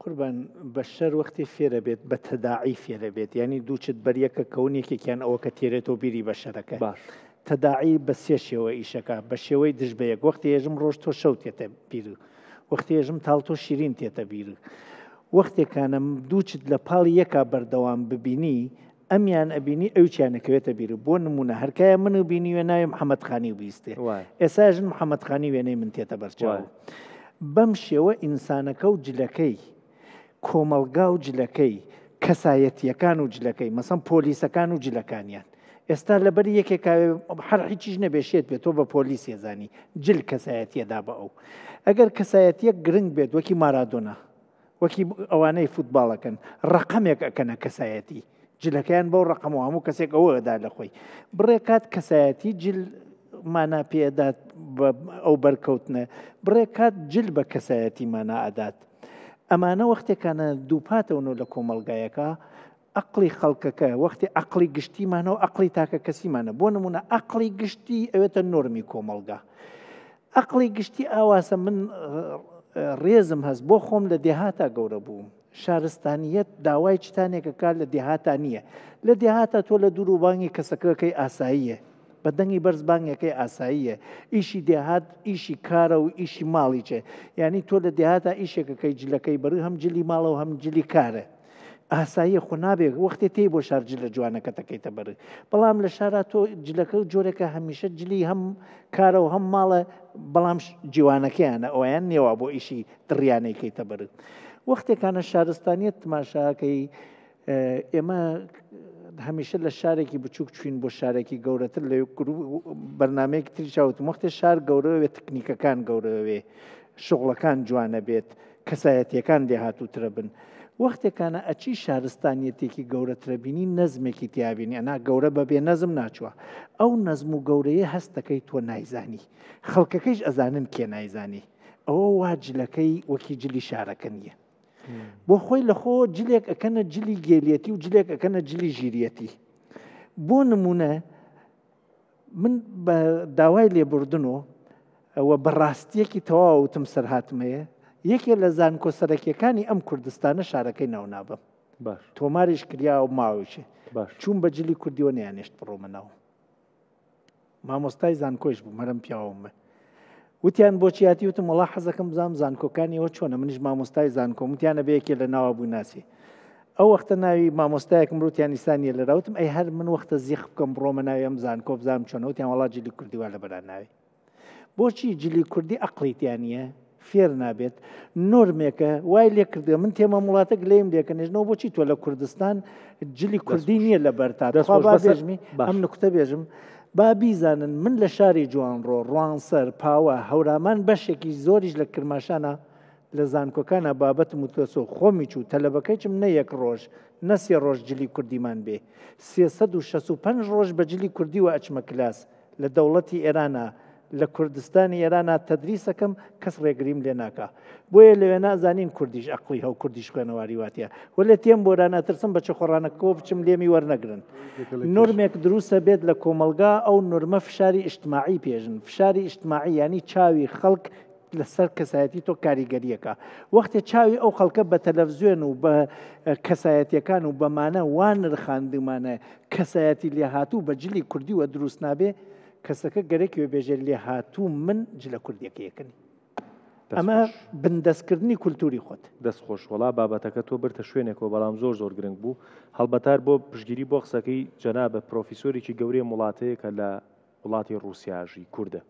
قوربان بە شەر وەختی فێرە بێت بە تەداعی فێرە بێت ینی دووچت بەریەکە کەونێکێکیان ئەوە کە تێرێتەوە بیری بە شەرەکە باش تەداعی بە سێ شێوە ئیشەکە بە شێوەی دژبەیەک وەختی هێژم ڕۆژ تۆ شەوت تێتە بیر وەختی هێژم تاڵ تۆ شیرین تێتە بیر. وەختێکانە دووچت لە پاڵی یەکا بەردەوام ببینی ئەمیان ئەبینی ئەوچیانەکەوێتە بیر بۆ نمونە هەرکایە من و بینی وێنای محەممەدخانی بیستێ ئێساژن محەممەدخانی وێنەی من تێتە بەرچوە بەم شێوە ئینسانەکە و جلەکەی کۆمەلگا و جلەکەی کەسایەتیەکان و جلەکەی مەسم پۆلیسەکان و جلەکانیان ئێستا لەبەر یەکێکاوێ هەر هیچیش نەبێشێت بێت تۆ بە پۆلیس ێزانی جل کەسایەتیەدا بە ئەو ئەگەر کەسایەتیەک گرنگ بێت وەکی مارادۆنا وەکی ئەوانەی فوتباڵەکەن ڕقمێک ئەکەنە کەسایەتی جلەکەیان بەو ڕقم و هەموو کەسێک ئەوەدا لە خۆی بڕێکات کەسایەتی جل مانا پێدات ئەو بەرکەوتنە بڕێکات جل بە کەسایەتی مانا ئەدات ئەمانە وەختێکانە دووپاتەونەوە لە کۆمەلگایەکە ئەقلی خەڵکەکە وەختی ئەقلی گشتیمانە و ئەقلی تاکە کەسیمانە بۆ نمونە ئەقلی گشتی ئەوێتە نۆرمی کۆمەلگا. ئەقلی گشتی ئاواسە من ڕێزم هەست بۆ خۆم لە دێهاتا گەورە بووم شارستانیت داوای چتانێکە کار لە دێهاتا نییە لە دێهاتا تۆ لە دووروبانگی کەسەکەەکەی ئاساییە بەدەنگی بەرزبانگەکەی ئاساییە ئیشی دێهات ئیشی کارە و ئیشی ماڵیچێ یعنی تۆ لە دێهاتا ئیشێکەکەی جلەکەی بەر هەم جلی ماڵە و هەم جلی کارە ئاسایی خۆنابێک وەختی تێی بۆ شارجی لە جوانەکە تەکەیتە بەر بەڵام لە شارا تۆ جلەکە و جۆرێکە هەمیشە جلی هەم کارە و هەم ماڵە بەڵام جیوانەکەیانە ئەویان نێوا بۆ ئیشی دڕیانەیکەیتە بەر وەختێکانە شارستانیت تماشاکەی ئێمە هەمیشە لە شارێکی بچووک چوین بۆ شارێکی گەورەتر لە بەرنمەیەک تریچوت مختێ شار گەورەوێ تکنیکەکان گەورەوێ شغڵەکان جوانە بێت کەسایەتیەکان دێهات و ترە بن. وەختێکانە ئەچی شارستانیەتێکی گەورەترەبینی نەزمێکی تیابینی ئەنا گەورە بەبێ نەزم ناچوە ئەو نەزم و گەورەیە هەستەکەی تۆ نایزانی خەڵکەکەیش ئەزانن کێ نایزانی ئەوە واجلەکەی وەکی جلی شارەکە نییە بۆ خۆی لە خۆ جلێک ئەەکەنە جلی گێلیەتی و جلێک ئەەکەنە جلی ژیریەتی بۆ نمونە من بە داوای لێبوردنەوە ئەوە بەڕاستیەکی تەواوتم سەرهاتمەیە یەکێ لە زانکۆسەرەکیەکانی ئەم کوردستانە شارەکەی ناونابە تۆماریش کریا و ماویشێ چوون بە جلی کوردیۆنیانێشت بڕۆمەناوە مامۆستای زانکۆیش بوو مەرم پیاومە وتیان بۆچیاتی وتم وڵا حەزەکەم بزانام زانکۆکانیەوە چۆنە منیش مامۆستای زانکۆم وتیانە بەیەکێ لە ناوە بوو ناسی ئەو وەختە ناوی مامۆستایەکم روتیان نیسانیە لەراوتم ئەی هەر من وەختە زیخ بکەم بڕۆمە ناوی ئەم زانکۆ بزانام چۆنە وتیان وڵا جلی کوردیوا لە بەراناوی بۆچی جلی کوردی ئەقلیتیانە فێر نابێت نۆرمێکە وای لێ کردێ من تێمە وڵاتەك لێم لێکەنێژنەوە بۆچی تۆ لە کوردستان جلی کوردی نییە لە بەرتا بێژمی ئەم نکتە بێژم با بیزانن من لە شاری جوانڕۆ ڕوانسەر پاوە هەورامان بەشێکی زۆریش لە کرماشانە لە زانکۆکانە بابەت متۆسۆ خۆمی چوو تەلەبەکەیچم نە یەک ڕۆژ نەسێ ڕۆژ جلی کوردیمان بێ 365 ڕۆژ بە جلی کوردی و ئەچمە کلاس لە دەوڵەتی ئێرانە لە کوردستانی ئێرانا تەدریسەکەم کەس ڕێگریم لێ ناکە بۆیە لەوێ نازانین کوردیش ئەقلی هەو کوردیش خوێنەواریواتە وە لە تێم بۆرانە ترسم بەچە خۆڕانە کۆ بچم لێمی وەرنەگرن نورمێک دروستە بێت لە کۆمەلگا ئەو نورمە فشاری ئیشتماعی پێژن فشاری ئیشتماعی ینی چاوی خەڵک لەسەر کەسایەتی تۆ کاریگەریەکە وەختێ چاوی ئەو خەڵکە بە تەلەڤزیێن و بە کەسایەتەکان و بەمانە وان نرخاندمانە کەسایەتی لێهات و بە جلی کوردی وە دروست نابێ کەسەکە گەرەێکیوە بێژێر لێ هاتوو من جلە کوردیەکەیەکنی ئەمە بندەستکردنی کولتوری خۆت دەستخۆش وڵا بابەتەکە تۆ برتە شوێنێکەوە بەڵام زۆر زۆر گرنگ بوو هەڵبەتار بۆ پشگیری بۆ قسەکەی جەنا بە پرۆفیسۆرێکی گەورەی وڵاتەیە کە لە وڵاتی ڕوسیاژی کووردە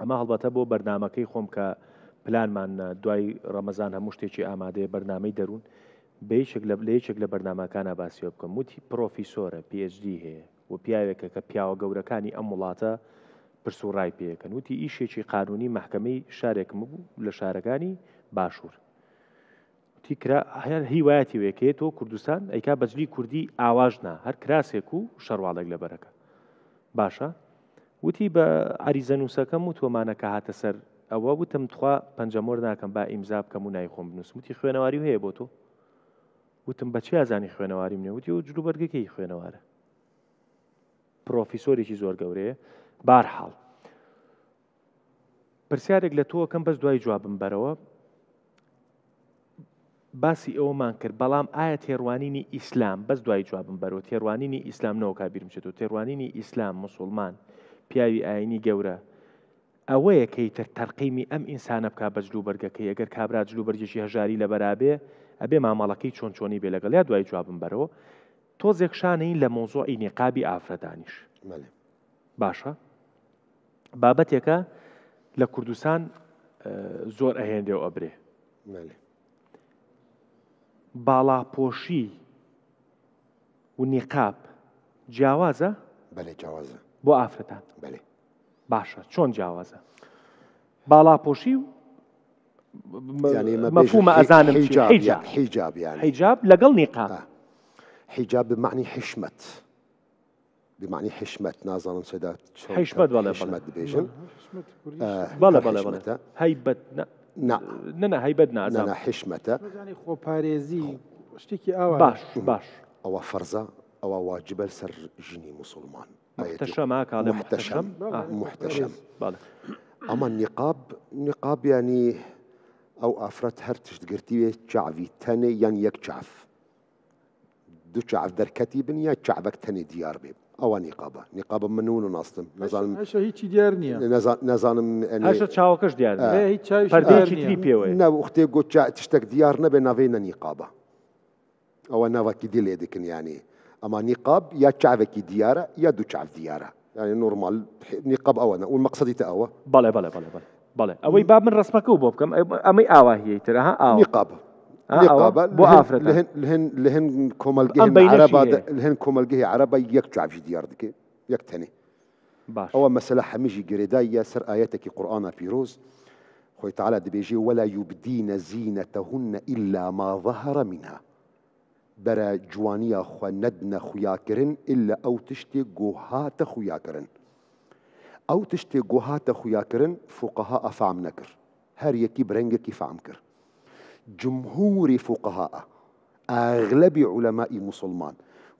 ئەمە هەڵبەتە بۆ بەرنمەکەی خۆم کە پلانمان دوای ڕەمەزان هەموو شتێکی ئامادەیە بەرنمەی دەروون بەیشێک لە بلەیەکێک لە بەرنماکانە باسیەوە بکەم وتی پرۆفیسۆرە PhD هەیە و پیاوێکە کە پیاوە گەورەکانی ئەم وڵاتە پرسوڕای پێەکەن وتی ئیشێکی قانونی محکمەی شارێکم بوو لە شارەکانی باشوور تیکرا هەر هیوایەتی وێکەیە تۆ کوردستان ئەیکا بەجلی کوردی ئاواژنا هەر کراسێک و شەڕواڵێک لە بەرەکە باشە وتی بە عریزە نووسەکەم و تۆمانەکە هاتە سەر ئەوە وتم تخوا پنجەمۆر ناکەم با ئیمزا بکەم و نای خۆم بنووس وتی خوێنەواری هەیە بۆ تۆ وتم بە چی ئازانی خوێنەواریم نێ وتی و جلوبەرگەکەی خوێنەوارە پرۆفیسۆرێکی زۆر گەورەیە بارحاڵ پرسیارێک لە تۆ کەم بەس دوای جوابم بەرەوە باسی ئەومان کرد بەڵام ئایا تێڕوانینی ئیسلام بەس دوای جوابم بەرەوە تێڕوانینی ئیسلام نەوە کابیرم چێتەوە تێڕوانینی ئیسلام مسلمان پیاوی ئاینی گەورە ئەوەیە کەی تر تەرقیمی ئەم ئینسانە بک بەجللو بەرگەکەی ئەگەر کابرا جللو بەرجێکی هەژاری لە بەرابێ ئەبێ مامەڵەکەی چۆن چۆنی بێ لەگەڵ یا دوای جوابم بەرەوە تۆزێک شانەی لە مۆزۆی نێقابی ئافرەدانیش باشە بابەتێکە لە کوردستان زۆر ئەهێندێ و ئەبرێ باڵاپۆشی و نیقاب جیاوازە جیاوازە بۆ ئافرەتان باشە چۆن جیاوازە باڵاپۆشی و مەفهومە ئەزانم حیجاب لەگەڵ نیقاب حجاب بمعني حشمت بمعني حشمت نازل سيدات آه، آه، حشمت بلا حشمت بيجن بلا بلا بلا هيبت نا نا نا هيبت نا نا حشمت يعني خو باريزي شتيكي اوا باش باش او فرزه او واجب سر جني مسلمان محتشم هاك على محتشم محتشم بلا اما النقاب نقاب يعني او افرت هرتش قرتي شعبي تاني يعني يك شعف دو شعب دركتي بنيا شعبك تني ديار بيب أو نقابة نقابة منون ناصم نزال هش هيك ديار نيا نزال نزال من هش شاوكش ديار نيا اه. هيك شاوكش فردي هيك تريبي وين نا أختي قلت شا تشتك ديار نبي نافينا نقابة أو نا وكدي ليدكن يعني أما نقاب يا شعبك ديارة يا دو عف ديارة يعني نورمال نقاب أو أنا والمقصد تأوى بلى بلى بلى بلى بلى أوي باب من رسمك وبوبكم أمي أوى هي ترى آوا نقابه نقابة آه، آه، بو افريقيا لهن لهن لهن كومال جهن آه، عربة لهن كومال جه عربة يكتعب في ديار يك تاني باش أو مسألة حميجي جريدايا سر آياتك قرآن فيروز خوي تعالى دبيجي ولا يبدين زينتهن إلا ما ظهر منها برا جوانيا خو ندنا خويا كرن إلا أو تشتي جوهات خويا كرن أو تشتي جوهات خويا كرن فقهاء فعم نكر هر يكي برنجك فعم كر جمهور فقهاء أغلب علماء مسلمان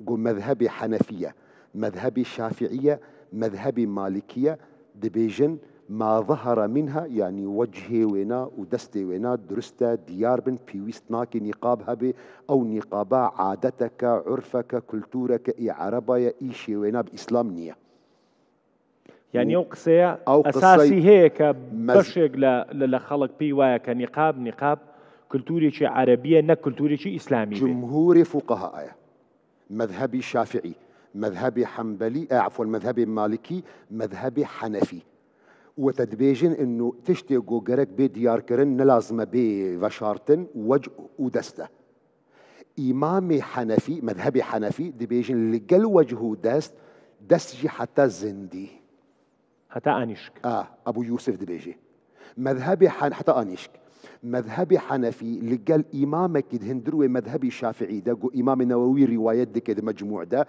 قو مذهب حنفية مذهب شافعية مذهب مالكية دبيجن ما ظهر منها يعني وجهي وينا ودستي وينا درستا ديار بن بيويستناكي نقاب هبي أو نقابا عادتك عرفك كلتورك إي عربية إي شي وينا بإسلام نية يعني او قصية أساسي هيك بشق لخلق بي وايا كنقاب نقاب شي عربية نك كلتوري شي إسلامي جمهوري فقهاء مذهبي شافعي مذهبي حنبلي آه، عفوا مذهبي مالكي مذهبي حنفي وتدبيجن انه تشتي جوجرك بي ديار كرن نلازم بي وشارتن وجه ودسته امامي حنفي مذهبي حنفي دبيجن اللي قال وجهه دست دسجي حتى زندي حتى انيشك اه ابو يوسف دبيجي مذهبي حن حتى انيشك مذهبي حنفي لقال إمامك كده هندروي مذهبي شافعي ده جو إمام نووي رواية ده كده مجموع ده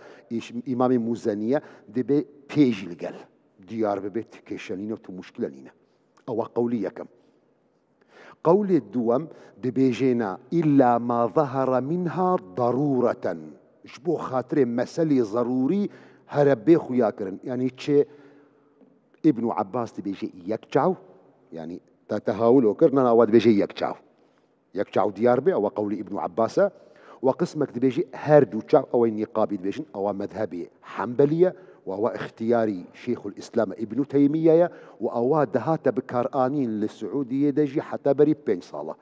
إمام موزانية ده بي بيجي لقال ديار ببيت كيشالينا تو مشكلة لينا أو قولية كم قول الدوم دبيجينا إلا ما ظهر منها ضرورة شبو خاطر مسألة ضروري هربي خويا كرن يعني تشي ابن عباس تبيجي يكجعو يعني تا تهاولو كرنا نواد بيجي يكچاو يكچاو ديار بي او قولي ابن عباس وقسمك دبيجي هاردو تشاو او النقابي دبيجن او مذهبي حنبليه وهو اختياري شيخ الإسلام ابن تيمية وأوا دهات بكارآنين للسعودية دجي حتى بري بين صالة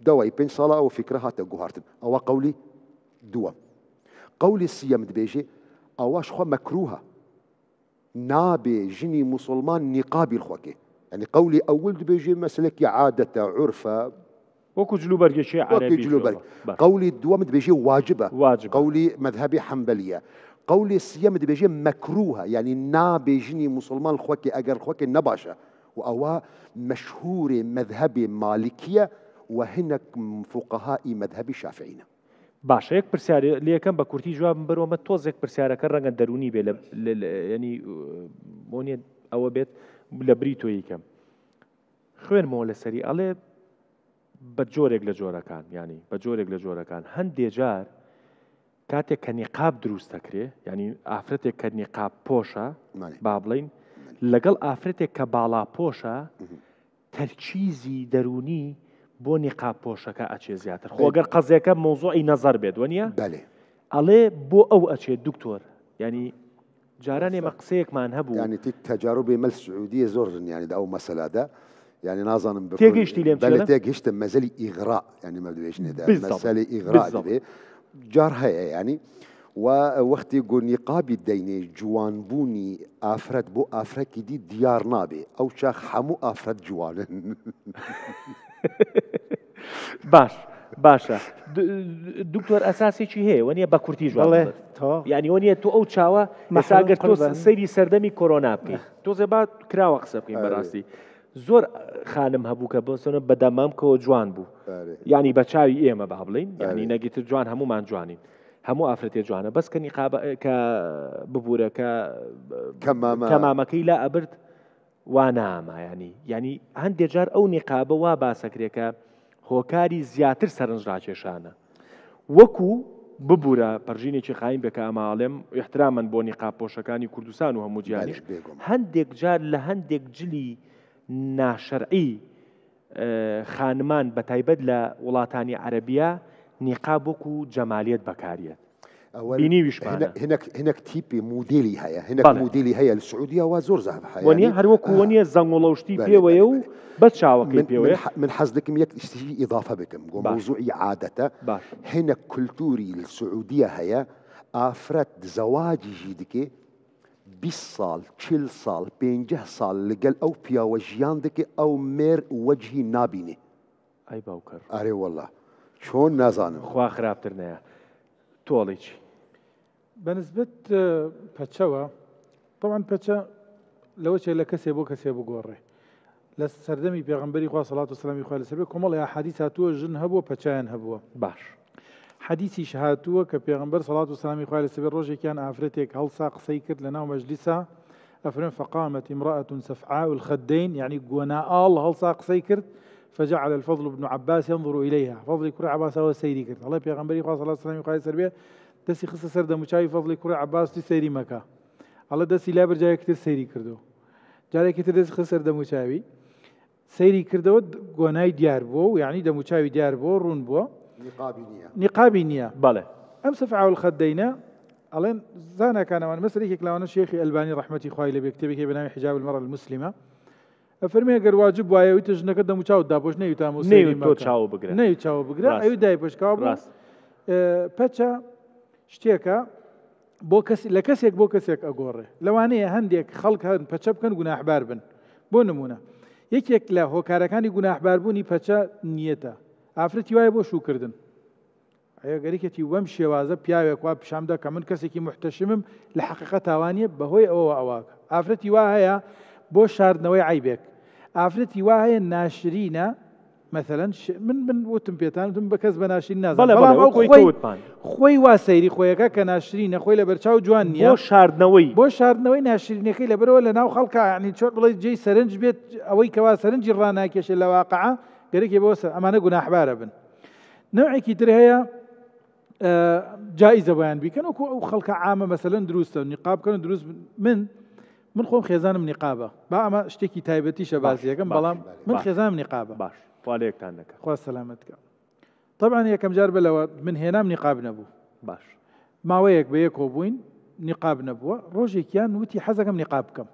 دواي بين صالة أو فكرة هات أو قولي دوا قولي السيام دبيجي أواش خو مكروها نابي جني مسلمان نقابي الخوكي يعني قولي أول بيجي مسلك عادة عرفة وكو جلوبرجي شيء عربي وكو جلوبرجي قولي دوام بيجي واجبة واجبة قولي مذهبي حنبلية قولي سيام بيجي مكروهة يعني نا مسلمان خوكي أجر خوكي نباشا وأوا مشهور مذهبي مالكية وهناك فقهاء مذهبي شافعينا باشا يك پرسیارە لەکەم كان بكورتي جواب بەرەوەمە ما پرسیارەکە ڕەنگە دەرونی بێ ینی يعني آه، مونيا او بيت لە بری تۆیکەم خوێنمەوە لە سەری ئەڵێ بە جۆرێک لە جۆرەکان ینی بە جۆرێک لە جۆرەکان هەندێجار کاتێک کە نیقاب دروست دەکرێ ینی ئافرەتێک کە نیقاب پۆشە با بڵین لەگەڵ ئافرەتێک کە باڵا پۆشە تەرچیزی دەرونی بۆ نیقاب پۆشەکە ئەچێ زیاتر خۆگەر قەزیەکە مۆزۆی نەزەر بێت وە نیە ئەڵێ بۆ ئەو ئەچێت دکتۆر ینی جاراني مقسيك ما نهبو يعني تيك تجاربي مال سعوديه زور يعني ده او مساله ده يعني نازن بكل بل تيك هشت مازالي اغراء يعني ما بدويش ده مازالي اغراء جار هيا يعني ووقت يقول نقابي الديني جوان بوني افرد بو افرد دي ديار نابي او شاخ حمو افرد جوان باش باشە دکتۆر ئەساسێکی هەیە وەنیە بە کورتی ژڵێ ینی وەنیە تو ئەو چاوە مەساگەر سەری سەردەمی کۆرۆنا بکەین تۆزە با کراوە قسە بکەین بەڕاستی. زۆر خانم هەبوو کە بۆسنە بەدەمامکەوە جوان بوو ینی بە چاوی ئێمە بە هەبڵین ینی نەگیتر جوان هەمومان جوانین هەموو ئافرەتێ جوانە بەس کەنی کە ببوورەکە تەمامەکەی لا ئەبرد وانامایانی ینی هەندێک جار ئەو نیقابە وا باسەکرێکە هۆکاری زیاتر سەرنجڕاکێشانە وەکو ببوورە پەرژینێکی خاین بکە ئەماڵێم احترامەن بۆ نیقاپۆشەکانی کوردستان و هەموو جیانیش هەندێک جار لە هەندێک جلی ناشەرعی خانمان بە تایبەت لە وڵاتانی عەربیا نیقابوەکو جەمالیت بەکارێت اول بينيش هنا هناك هناك تيبي موديلي هيا هناك بلد. موديلي هيا للسعوديه وزور زهب هيا ونيا يعني هر وكو آه. ونيا زنغولوشتي بي ويو بس شاوكي من, من, من حزلك ميك اضافه بكم موضوعي عاده باش. هنا كلتوري للسعوديه هيا افرت زواجي جيدكي 20 سال 40 سال جه سال لقل او بيا وجيان او مير وجهي نابيني اي باوكر اري والله شون نزانم خو خرابتر نه تۆڵێکی بەنسبت اه، پەچەوە تەوان پەچە لەوە چێ لە کەسێ بۆ کەسێ بگۆڕێ لە سەردەمی پێغمبەری خوا سەڵات و سلامی خوای لەسەر کۆمەڵ جن حەدیث هاتووە ژن هەبووە پەچیان هەبووە باش حەدیسی شهاتووە کە پێغمبەر سەڵات و سلامی خوای لەسەر ڕۆژێکیان ئافرەتێک هەڵسا قسەی کرد لە ناو مەجلیسا ئەفرن فقامەت امرأة سفعاء الخدين يعني یعنی الله ئاڵ هەڵسا قسەی کرد فجعل الفضل بن عباس ينظر إليها فضل كرة عباس هو سيري كرت الله غنبري صلى الله عليه وسلم يقول سربية دسي خصة سردة مشاي فضل كرة عباس دي سيري مكا الله دسي لابر جاي كتير سيري كردو جاري كتير دسي خصة سردة مشاوي سيري كردو قناي ديار بو يعني دا مشاوي ديار بو رون بو نقابي نيا نقابي نيا بله أمس فعل خدينا ألين زانا كان من مسلك لو أنا شيخي ألباني رحمتي خوالي بيكتبك بنام حجاب المرأة المسلمة ئەفەرمی گەر واجب وایەوەی تژنەکە دەمو چاو دابش نەوی تام تۆ چاو بگرن نەوی چاو بگرن ئەوی دای پشکاو ڕاست پەچە شتێکە بۆ کەس لە کەسێک بۆ کەسێک ئەگۆڕێ لەوانەیە هەندێک خەڵک هەن پەچە بکەن گوناحبار بن بۆ نمونە یەکێک لە هۆکارەکانی گوناحباربوونی پەچە نیەتە ئافرەتی وایە بۆ شوکردن ئەگەریکەتی وەم شێوازە پیاوێکوا پیشامدا کە من کەسێکی محتەشمم لە حقیقە تاوانە بەهۆی ئەوە ئەوواکە ئافرەتی وا هەیە بۆ شاردنەوەی عیبێک ئافرەتی وا هەیە ناشرینە مثلەن من من وتم پێتانتم بە کەس بە ناشرین نازانڵام خۆی وا سەیری خۆیەکە کە ناشرینە خۆی لە بەرچاو جوان نیە شاردنەوەی بۆ شاردنەوەی ناشرینەکەی لە بەرەوە لە ناو خەڵکانی چۆر بڵێ جێی سەرنج بێت ئەوەی کەوا سەرنجی ڕناکێشە لە واقعە گەرەێکی بۆ ئەمانە گوناحبارە بن نوعێکی تر هەیە جایزە بەیان بیکەن وکو ئەو خەڵکە ئامە مەسەلەن دروستە نیقابکەن دروست من من خۆم خێزانم نیقابە با ئەمە شتێکی تایبەتیشە بازیەکەم بەڵام من خێزانم نیقابە باش فالەیەکتان دەکە خوا سەلامەتکە طبعاان یەکەم جار بلەوە من هێنام نیقاب نەبوو باش ماوەیەک بە یەکۆ بووین نیقاب نەبووە ڕۆژێکیان وتی حەزەکەم نیقاب بکەم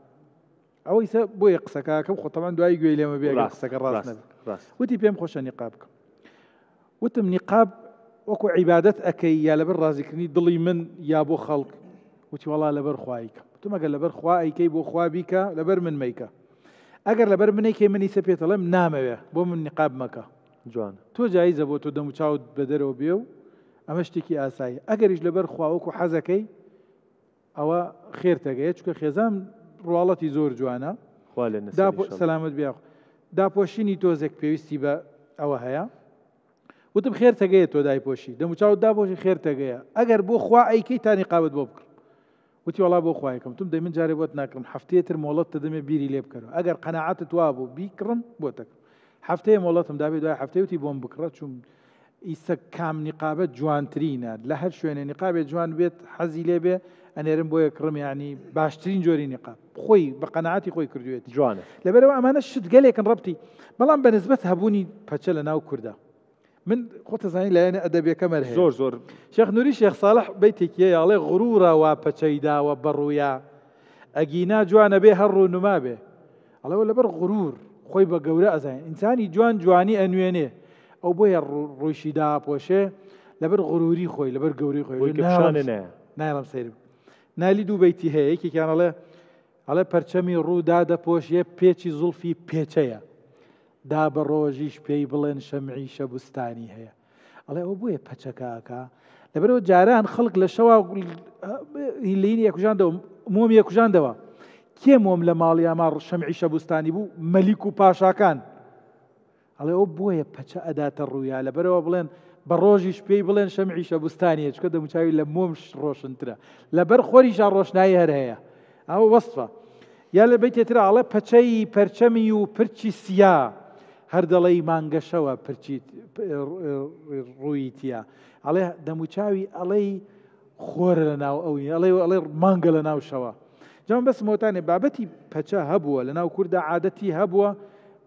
ئەوەیسە بۆیە قسەکەکەم خۆتەمان دوای گوێی لێمە بێ ڕاستەکە ڕاست وتی پێم خۆشە نیقاب بکەم وتم نیقاب وەکو عیبادت ئەەکەی یا لەبەر ڕازیکردنی دڵی من یا بۆ خەڵک وتی وڵا لەبەر خوایکە تمەگە لەبەر خوا ئەیکەی بۆ خوا بیکە لەبەر من میکە ئەگەر لەبەر منێکی منی سەپێتەڵم نامەوێ بۆ من نقاب مەکە جوانە تۆ جاییزە بۆ تۆ دەم و چاوت بە دەرەوە بێ و ئەمە شتێکی ئاسایی ئەگەریش لەبەر خواوەکو حەزەکەی ئەوە خێرتەگەی چکە خێزان ڕواڵەتی زۆر جوانە سەلامت بیا داپۆشینی تۆزێک پێویستی بە ئەوە هەیە وتم خێرتەگەیە تۆ دایپۆشی دەم و چاوت داپۆشی خێرتەگەیە ئەگەر بۆ خوا ئەیکەی تانی قاوت بۆ بکە وتی وڵا بۆ خوایەکەم تم دەی من جارێ بۆت ناکەم هەفتەیەتر مۆڵەت دەدەمێ بیری لێ بکەرەوە ئەگەر قەنەعاتت وا بوو بیکڕم بۆ تەکەم هەفتەیە مۆڵەتم دابێت دوای هەفتەی وتی بۆم بکڕە چوم ئیسە کام نیقابەت جوانترینە لە هەر شوێنێ نیقابێت جوان بێت حەزی لێ بێ ئەنێرم بۆ یەکڕم ینی باشترین جۆری نیقاب خۆی بە قەنەعاتی خۆی کردوێت جوانە لەبەرەوە ئەمانە شت گەلێکن ڕبتی بەڵام بەنسبەت هەبوونی پەچە لە ناو کووردا من خۆتەزانانی لایەنە ئەدەبیەکەمە زۆر زۆر شەخ نووری شێخ ساڵح بیتێکیە یاڵێ غڕوورەوە پەچەیداوە بەڕوویا ئەگینا جوانە بێ هەر ڕوو نما بێ ئەڵەوە لەبەر غرور خۆی بە گەورە ئەزانین ئینسانی جوان جوانی ئەنوێنێ ئەو بۆیە ڕۆیشیدا پۆشێ لەبەر غروری خۆی لەبەر گەوری خۆیشانێ نایڵم سیر نالی دوو بیتی هەیە یەکێکیانەڵێ ئەڵێ پەرچەمی ڕوودا دەپۆشیە پێچی زولفی پێچەیە دا بە ڕۆژیش پێی بڵێن شەمعی شەبستانی هەیە ئەڵێ ئەو بووە پەچەکەکە لەبەرەوە جاران خەڵک لە شەوا لین یەکوژاندەوە مۆم یەکوژاندەوە کێ مۆم لە ماڵیامە شەمعی شەبستانی بوو مەلیک و پاشاکان ئەڵێ ئەو بۆیە پەچە ئەداتە ڕوویا لەبەرەوە بڵێن بە ڕۆژیش پێی بڵێن شەمعی شەبستانیە چکە دەموچاوی لە مۆمش ڕۆشنترە لەبەر خۆریشان ڕۆشنایی هەر هەیە ئەوە وەستە یا لە بیتێترا ئاڵە پەچەی پەرچەمی و پرچی سیا. هەر دەڵی مانگەشەوە پرچیت ڕوویتە ئەڵێ دەموچاوی ئەڵەی خۆرە لە ناو ئەوی ئەڵێ ئەڵێ مانگە لە ناوشەوە جام بەس مۆتانێ بابەتی پەچە هەبووە لە ناو کووردا عادەتی هەبووە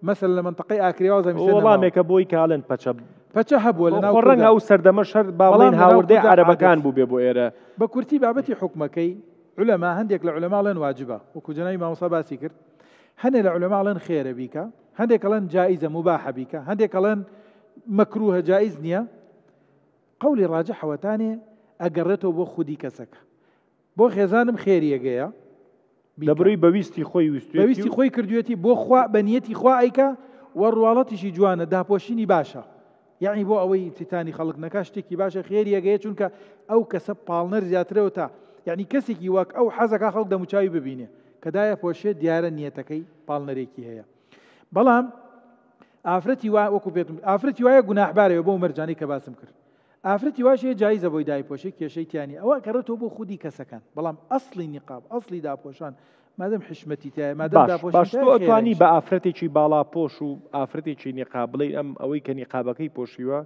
مەسل لە منتەقی ئاکریاوە زەمی وڵامێکە بۆی کاڵێن پەچە پەچە هەبووە لە ناو ڕەنگ ئەو سەردەمە شەر باڵێن هاوردەی عربەکان بوو بێ بۆ ئێرە بە کورتی بابەتی حکومەکەی علەما هەندێک لە علەماڵێن واجبە وەکو جنایی مامۆسا باسی کرد هني العلماء لن خير بيك هني لن جائزة مباحة بيك هني لن مكروه جائزني قولي راجح وتاني أجرته بو خدي كسك بو خزانم خير يا جيا دبري بويستي خوي ويستي بويستي خوي كرديوتي بو خوا بنيتي خوا ايكا والروالات شي جوانه ده بوشيني باشا يعني بو اوي تتاني خلق نكاشتي كي باشا خير يا جيا چونك او كسب بالنر زياتره وتا يعني كسكي واك او حزك خلق ده مشاي ببيني کە دایە پۆشێت دیارە نیەتەکەی پاڵنەرێکی هەیە بەڵام ئافرەتی وا وەکو بێت ئافرەتی وایە گوناحبارەوە بۆ مەرجانی کە باسم کرد ئافرەتی واشەیە جایزە بۆی دایپۆشی کێشەیتیانی ئەوە کەڕێتەوە بۆ خودی کەسەکان بەڵام ئەسلی نیقاب ئەسلی داپۆشان مادەم حشمەتی تای مادەمتوانی بە ئافرەتێکی باڵا پۆش و ئافرەتێکی نیقابلەی ئەم ئەوەی کە نیقابەکەی پۆشیوە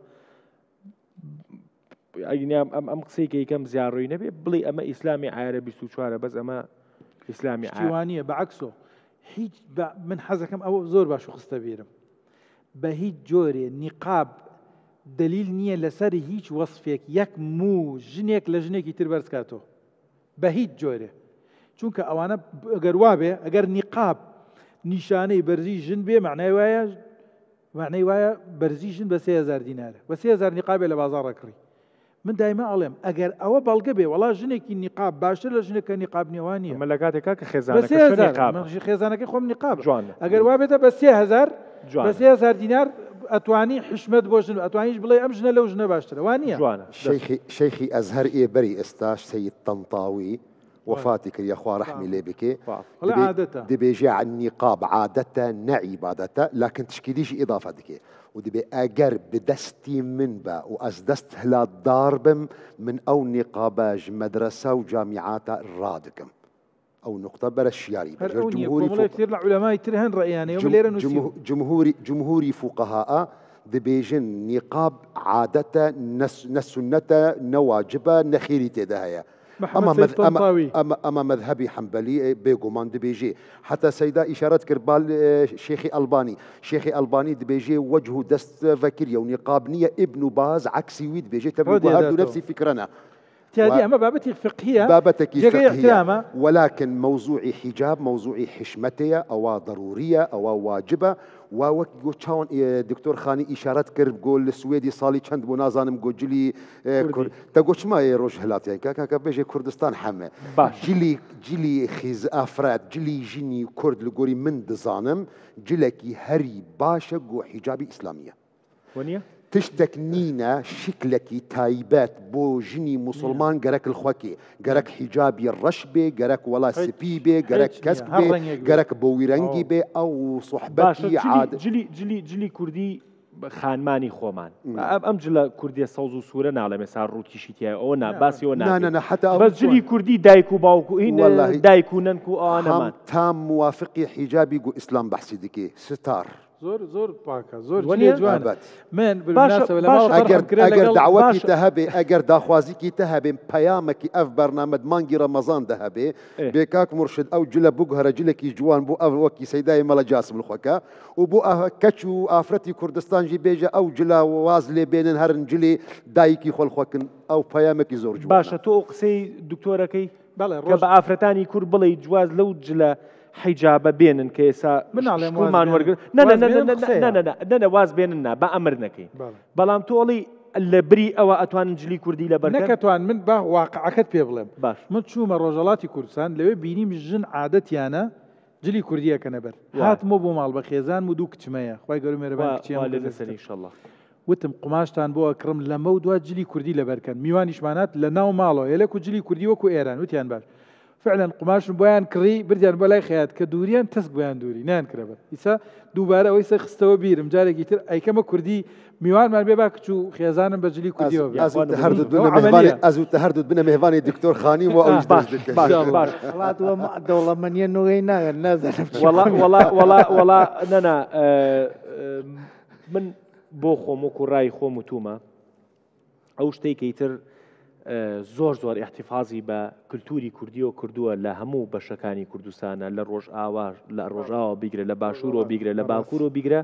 ئەم ئەم قسێکی یەکەم زیارڕووی نەبێ بڵێ ئەمە ئیسلامی عیارە 24وارە بەس ئەمە اسلامي عادي بە عکسۆ هیچ من حزك ئەوە زۆر باش و خستە بهيج جوري نقاب دليل نية دلیل هيج وصفك يك مو جنيك لجنيك ژنێکی تر بهيج جوري هیچ جۆرێ چونکە ئەوانە ئەگەر وابێ ئەگەر نیقاب نیشانەی بەرزی معناه بێ معناه وایە برزي وایە بەرزی ژن بە سهزار دیینارە بە من دائما دایما ئەڵێم ئەگەر ئەوە بەڵگە بێ وڵا ژنێکی نیقاب باشتر لە ژنەکە نیقاب نێوانی خزانة لە کاتێکا کە خزانة خێزانەکە خۆم نقاب جوان ئەگەر وابێتە بە سهزار بس سهزار دینار أتواني حشمت بۆ ژن ئەتوانیش بڵێ لو ژنە لەو ژنە باشترە شيخي شيخي أزهر ئەزهر إيه بري استاش سید طنطاوي وفاتك يا خوا رحمي لي بك بيجي عن النقاب عادة نعي عبادته لكن تشكيليش إضافة دكي ودي بأجر بدستي با وأزدست هلا ضاربم من أو نقاباج مدرسة وجامعات الرادكم أو نقطة برشياري جمهوري كثير العلماء يترهن يوم جم جمهوري جمهوري فقهاء دبيجن نقاب عادة نس نسنة نواجبة نخيري تدهيا اما مذ... أما... اما اما مذهبي حنبلي إيه، بيجو مان دبيجي حتى سيدا اشارات كربال إيه، شيخي الباني شيخي الباني دبيجي وجهه دست فكريه ونقابنيه يعني ابن باز عكسي ويد بيجي تبي نفسي فكرنا هذه ما بابتي فقهية بابتك فقهية ولكن موضوع حجاب موضوع حشمتية أو ضرورية أو واجبة و إيه، دكتور خاني اشارات كرب قول السويدي صالي سوێدی ساڵی چەند بۆ نازانم گۆجلی تا گۆچمایە ڕۆژ هەلاتیان کاکە كردستان کوردستان جلي جلی جلی خیز ئافراد جلی ژینی کورد من دزانم جلێکی هري باشا گۆ حیجابی إسلامية تشتك نينا شكلك تايبات بو جني مسلمان قرك الخوكي قرك حجابي الرشبة قرك ولا سبيبي قرك كسبي قرك بويرنجي بي أو صحبتي عاد جلي جلي جلي كردي خانمانی خۆمان ئەم لە كردي سەوز و سوورە ناڵە مێسا شيتي او نا ناباسی ئەو نانەحتاجلی کوردی دایک و باوکو این دایک و نەنک و ئەوانەمان تا موافقی تام موافقي حجابي اسلام دیکێ ستار زور زور باكا زور ونيا جوان من بالمناسبه لما اگر اگر دعوتي تهبي اگر داخوازيكي تهبي بيامك اف برنامج مانجي رمضان ذهبي إيه؟ بيكاك مرشد او جلا بوغهر جلكي جوان بو اف وكي سيداي ملا جاسم الخوكا وبو اف كتشو افرتي كردستان جي بيجا او جلا وازلي بينن هرن جلي دايكي خول خوكن او بيامك زور جوان باشا تو اقسي دكتوركي بله كبا افرتاني كور بلي جواز لو جلا حیجابە بێنن کە ئێسا مناڵێمان وەرگن نەنە واز بێنن نا بە ئەمر نەکەین بەڵام تۆڵی لە بری ئەوە ئەتوان جلی کوردی لە بەرەکەتوان من با واقعەکەت پێ بڵێم باش من چوومە ڕۆژەڵاتی کوردستان لەوێ بینیم ژن عادەتیانە جلی کوردیەکە نەبەر هاتمە بۆ ماڵ بە خێزان و دوو کچمەیە خی گەرمێرەبانشله وتم قماشتان بۆە کڕم لەمە و دو جلی کوردی لەبەرکەن میوانیشمانات لە ناو ماڵەوە هێلک و جلی کوردی وەکو ئێران وتیان باش فعلەن قماشن بۆیان کڕی بردیان بەلای خیات کە دووریان تەست بۆیان دووری نیان کرەبە ئیسا دووبارە ئەوەی سە خستەوە بیرم جارێکی تر ئەیکەمە کوردی میوانمان بێ با کچوو خێزانم بەجلی کوردیەوە ئەزوتە هەردوو بنە مێوانی دکتۆر خانی و ئەو دەوڵەمەنیە نوێی ناگەن نازانم وڵا نەنا من بۆ خۆم و کوڕای خۆم و تومە ئەو شتێکی تر زۆر زۆر احتیفازی بە کللتوری کوردیەوە کردووە لە هەموو بەشەکانی کوردستانە لە ڕۆژ ئاوار لە ڕۆژاوە بیگرە لە باشوورەوە بیگرە لە باکوورەوە بیگرە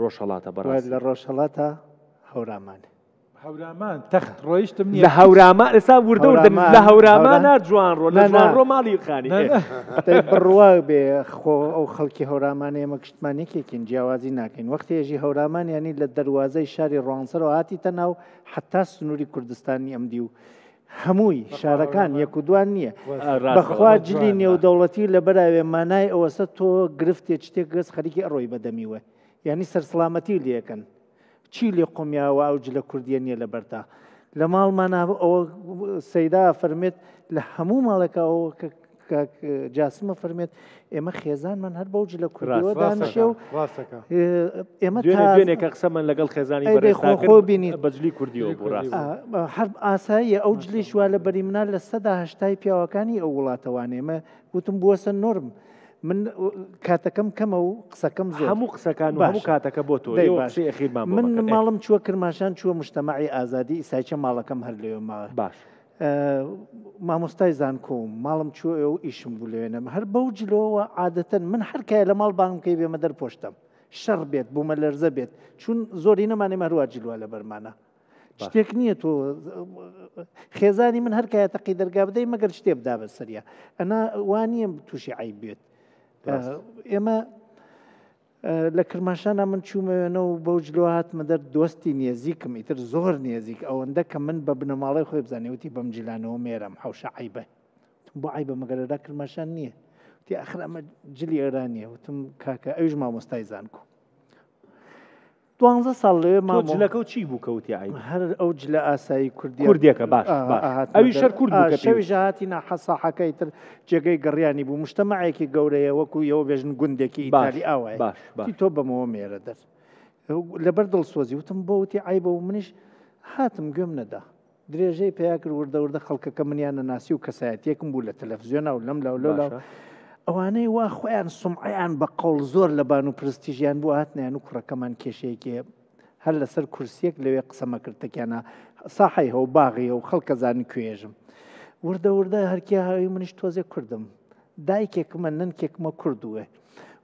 ڕۆژهڵاتە بەڕاست لە ڕۆژهڵاتە هەورامان. هەورامان تەخت ڕۆیشتم لە هەورامان ئێستا وردەوردم لە هەورامان جوان ڕۆ لە ڕۆ ماڵی خانی بڕوا بێ خۆ ئەو خەڵکی هەورامان ئێمە کشتمانێکێکین جیاوازی ناکەین وەختێژی هەورامان ینی لە دەواازەی شاری ڕوانسەرەوە هاتی تەناو حتا سنووری کوردستانی ئەمدی و هەمووی شارەکان یەک و دوان نییە بەخوا جلی نێودەوڵەتی لە بەراوێ مانای ئەوەسە تۆ گرفتێ شتێک گەس خەریکی ئەڕۆی بەدەمیوە یعنی سەرسلامەتی لەکەن چی لێ قۆمیاوە ئەو جلە کوردیە نیە لە بەرتا لە ماڵمانە ئەوە سەیدا فەرمێت لە هەموو ماڵەکە ئەوە جاسمە فەرمێت ئێمە خێزانمان هەر بەوج لە کوراوە دانیشە و ئێمە دوێنێکە قسەمان لەگەڵ خێزانی خۆ بینی بەجلی کوردیەوە هەر ئاسایی ئەو جلیشوا لە بەریمنا لە سەدا هشتای پیاوەکانی ئەو وڵاتەوانێمە گوتم بووەسە نۆرم. من کاتەکەم کەمە و قسەکەم زۆر هەموو قسەکان هەموو کاتەکە بۆ تۆ من ماڵم چوە کرماشان چوە مشتمەعی ئازادی ئیسایچە ماڵەکەم هەر لێ باش مامۆستای زانکۆم ماڵم چوە ئەو ئیشم بولێنم هەر بەو جلۆەوە عادەتەن من هەرکایە لە ماڵ بانکەی بێمە دەرپۆشتم شەڕ بێت بوومە لەرزە بێت چون زۆری نەمانێ مەروە جلووە لە بەرمانە شتێک نییە تۆ خێزانی من هەرکایە تەقی دەرگا بدەی مەگەر شتێ بدا بە سەریە ئەنا وانیم تووشی عی بێت ئێمە لە کرماشانە من چوومەوێنە و بەو جلو هاتمە دەر دۆستی نێزیکم ئیتر زۆر نێزیک ئەوەندە کە من بە بنەماڵی خۆی بزانێوتی بەم جیلانەوە مێرم حوشە عیبە بۆ عی بە مەگەرەدا کرماشان نییە تی ئەخرەمە جلی ئێرانیە وتم کاکە ئەوژ مامۆستای زانکو دوانزە ساڵ لێ ماجلەکە و چی بوو کەوتی هەر ئەو جلە ئاسایی کوردی کوردیەکە باش ئەوی شەر کورد شەوی ژاهاتی نا حەساحەکەی تر جێگەی گەڕیانی بوو مشتەماعێکی گەورەیە وەکو یەوە بێژن گوندێکی ئیتالی ئاوای تۆ بەمەوە مێرە دەر لەبەر دڵ سۆزی وتم بۆ وتی ئای بە و منیش هاتم گوێم نەدا درێژەی پیاکر وردەوردە خەڵکەکە منیانە ناسی و کەسایەتیەکم بوو لە تەلەفزیۆنا و لەم لەو لەو لەو ئەوانەی وا خۆیان سمعیان بە قەڵ زۆر لە بان و پرستیژیان بۆ هاتنیان و کوڕەکەمان کێشەیەکێ هەر لەسەر کورسێک لەوێ قسەمەکردەکەیانە ساحی هەو باغی و خەڵکەزان کوێژم وردە وردە هەرکی هاوی منیش تۆزێ کوردم دایکێکمە ننکێکمە کوردووە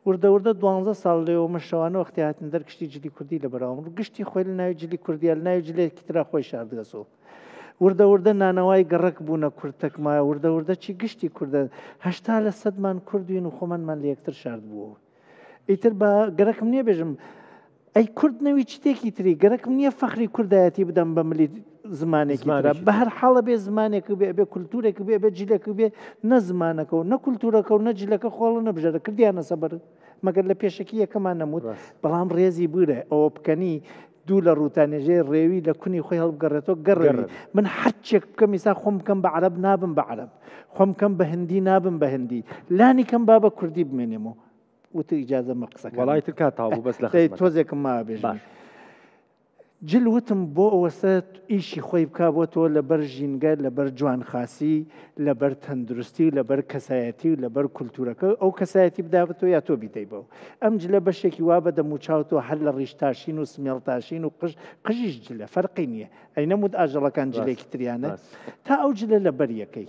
وردەوردە دو ساڵ لێەوەمە شەوانە وەختی هاتن دەرکشتی جلی کوردی لە بەراوم گشتی خۆی لە ناوی جلی کوردی لە ناوی جلێکی تررا خۆی شاردەسەوە وردە وردە نانەوای گەڕک بوونە کورتەکمایە وردە وردە چی گشتی کووردە هەشتا لە سەدمان کوردوین و خۆمانمان لە یەکتر شارد بووە ئیتر بە گەرەکم نییە بێژم ئەی کورد نەوی چتێکی تری گەرەکم نییە فەخری کوردایەتی بدەم بە ملی زمانێکرا بە هەر حاڵە بێ زمانێک بێ بێ کولتورێک بێ بە جلێک بێ نە زمانەکە و نە کولتورەکە و نەجلەکە خۆڵە نەبژەرە کردیانە سەبەر مەگەر لە پێشکی یەکەمان نەموت بەڵام ڕێزی بورە ئەوە بکەنی دوو لە ڕوتانێژێ ڕێوی لە کونی خۆی هەڵبگەڕێتەوە گەڕێ من هەچێک بکەم ئیسا خۆم بکەم بە عرب نابم بە عرب خۆم کەم بە هندی نابم بە هندی لانی کەم با بە کوردی بمێنێمەوە وتە ئیجازە مە قسەکە وڵایتر کات تاڵ بەس لە تۆزێکم ما بێژ باش. جل وتم بۆ ئەوەسە ئیشی خۆی بک بۆ تۆ لەبەر ژینگە لەبەر جوان خاسی لەبەر تەندروستی و لەبەر کەسایەتی و لەبەر کولتورەکە ئەو کەسایەتی بدابێت تۆ یا تۆ بیدەی بەو ئەم جلە بەشێکی وا بەدە موچاوتۆ هەر لە ڕیشتاشین و سمێڵتاشین و قش قژیش جلە فەرقی نییە ئەی نەمود ئاژەڵەکان جلێکی تریانە تا ئەو جلە لەبەر یەکەی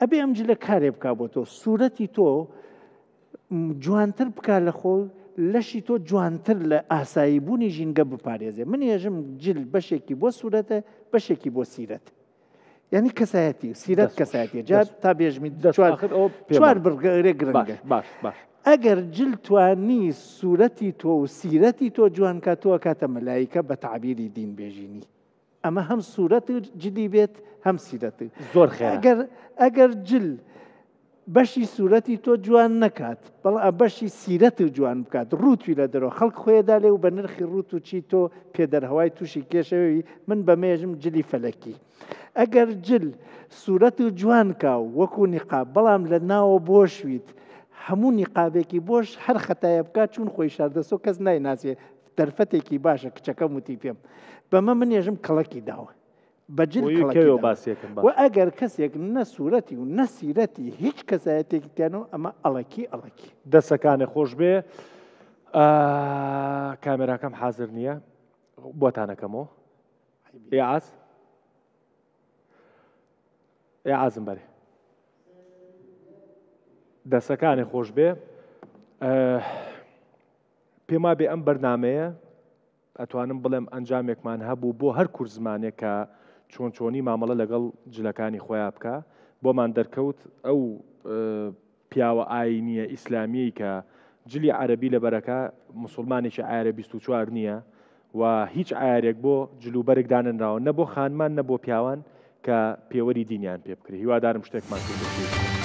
ئەبێ ئەم جلە کارێ بک بۆ تۆ سوورەتی تۆ جوانتر بک لە خۆی لەشی تۆ جوانتر لە ئاساییبوونی ژینگە بپارێزێ من ێژم جل بەشێکی بۆ سوورەتە بەشێکی بۆ سیرەت یعنی کەسایەتی سیرەت کەسایەتی جار تا بێژمی چوار برگەرێ گرنگە باش باش ئەگەر جل توانی سوورەتی تۆ و سیرەتی تۆ جوانکە تۆە کاتە مەلایکە بە تعبیری دین بێژینی ئەمە هەم سوورەت جدی بێت هەم سیرەت زۆر خێ ئەگەر جل. بەشی سوورەتی تۆ جوان نکات بەڵ بەشی سیرەت و جوان بکات ڕوتوی لە دەرەوە خەڵک خۆیدا لێ و بە نرخی ڕوت و چی تۆ پێدەرهوای تووشی کێشەوەی من بە مێژم جلی فەلەکی ئەگەر جل سوورەت و جوان کاو وەکو نیقا بەڵام لە ناوە بۆشویت هەموو نیقابێکی بۆش هەر خەتایە بکات چون خۆی شاردەسۆ کەس نایناسێ دەرفەتێکی باشە کچەکەم وتی پێم بەمە منێژم کەڵکی داوە بەجلەوە باسیەکەم و ئەگەر کەسێک نەسوورەتی و نەسیرەتی هیچ کەسایەتێکیان و ئەمە ئەڵەکی ئەڵەکی دەسەکانی خۆش بێ کامێراکەم حاضر نییە بۆتانەکەمەوە عاز عازم بەرێ دەسەکانی خۆش بێ پێما بێ ئەم بەرنمەیە ئەتوانم بڵێم ئەنجامێکمان هەبوو بۆ هەر کورزمانێک کە چۆن چۆنی مامەڵە لەگەڵ جلەکانی خۆیان بکە بۆمان دەرکەوت ئەو پیاوە ئاینیە ئیسلامی کە جلی عەربی لە بەرەکە مسلمانێکی ئارە 24 نییە و هیچ ئارێک بۆ جلوبەرێک داننراوە نە بۆ خانمان نە بۆ پیاوان کە پێوەری دینیان پێ بکری هیوادارم شتێکمان پێ بکرێت.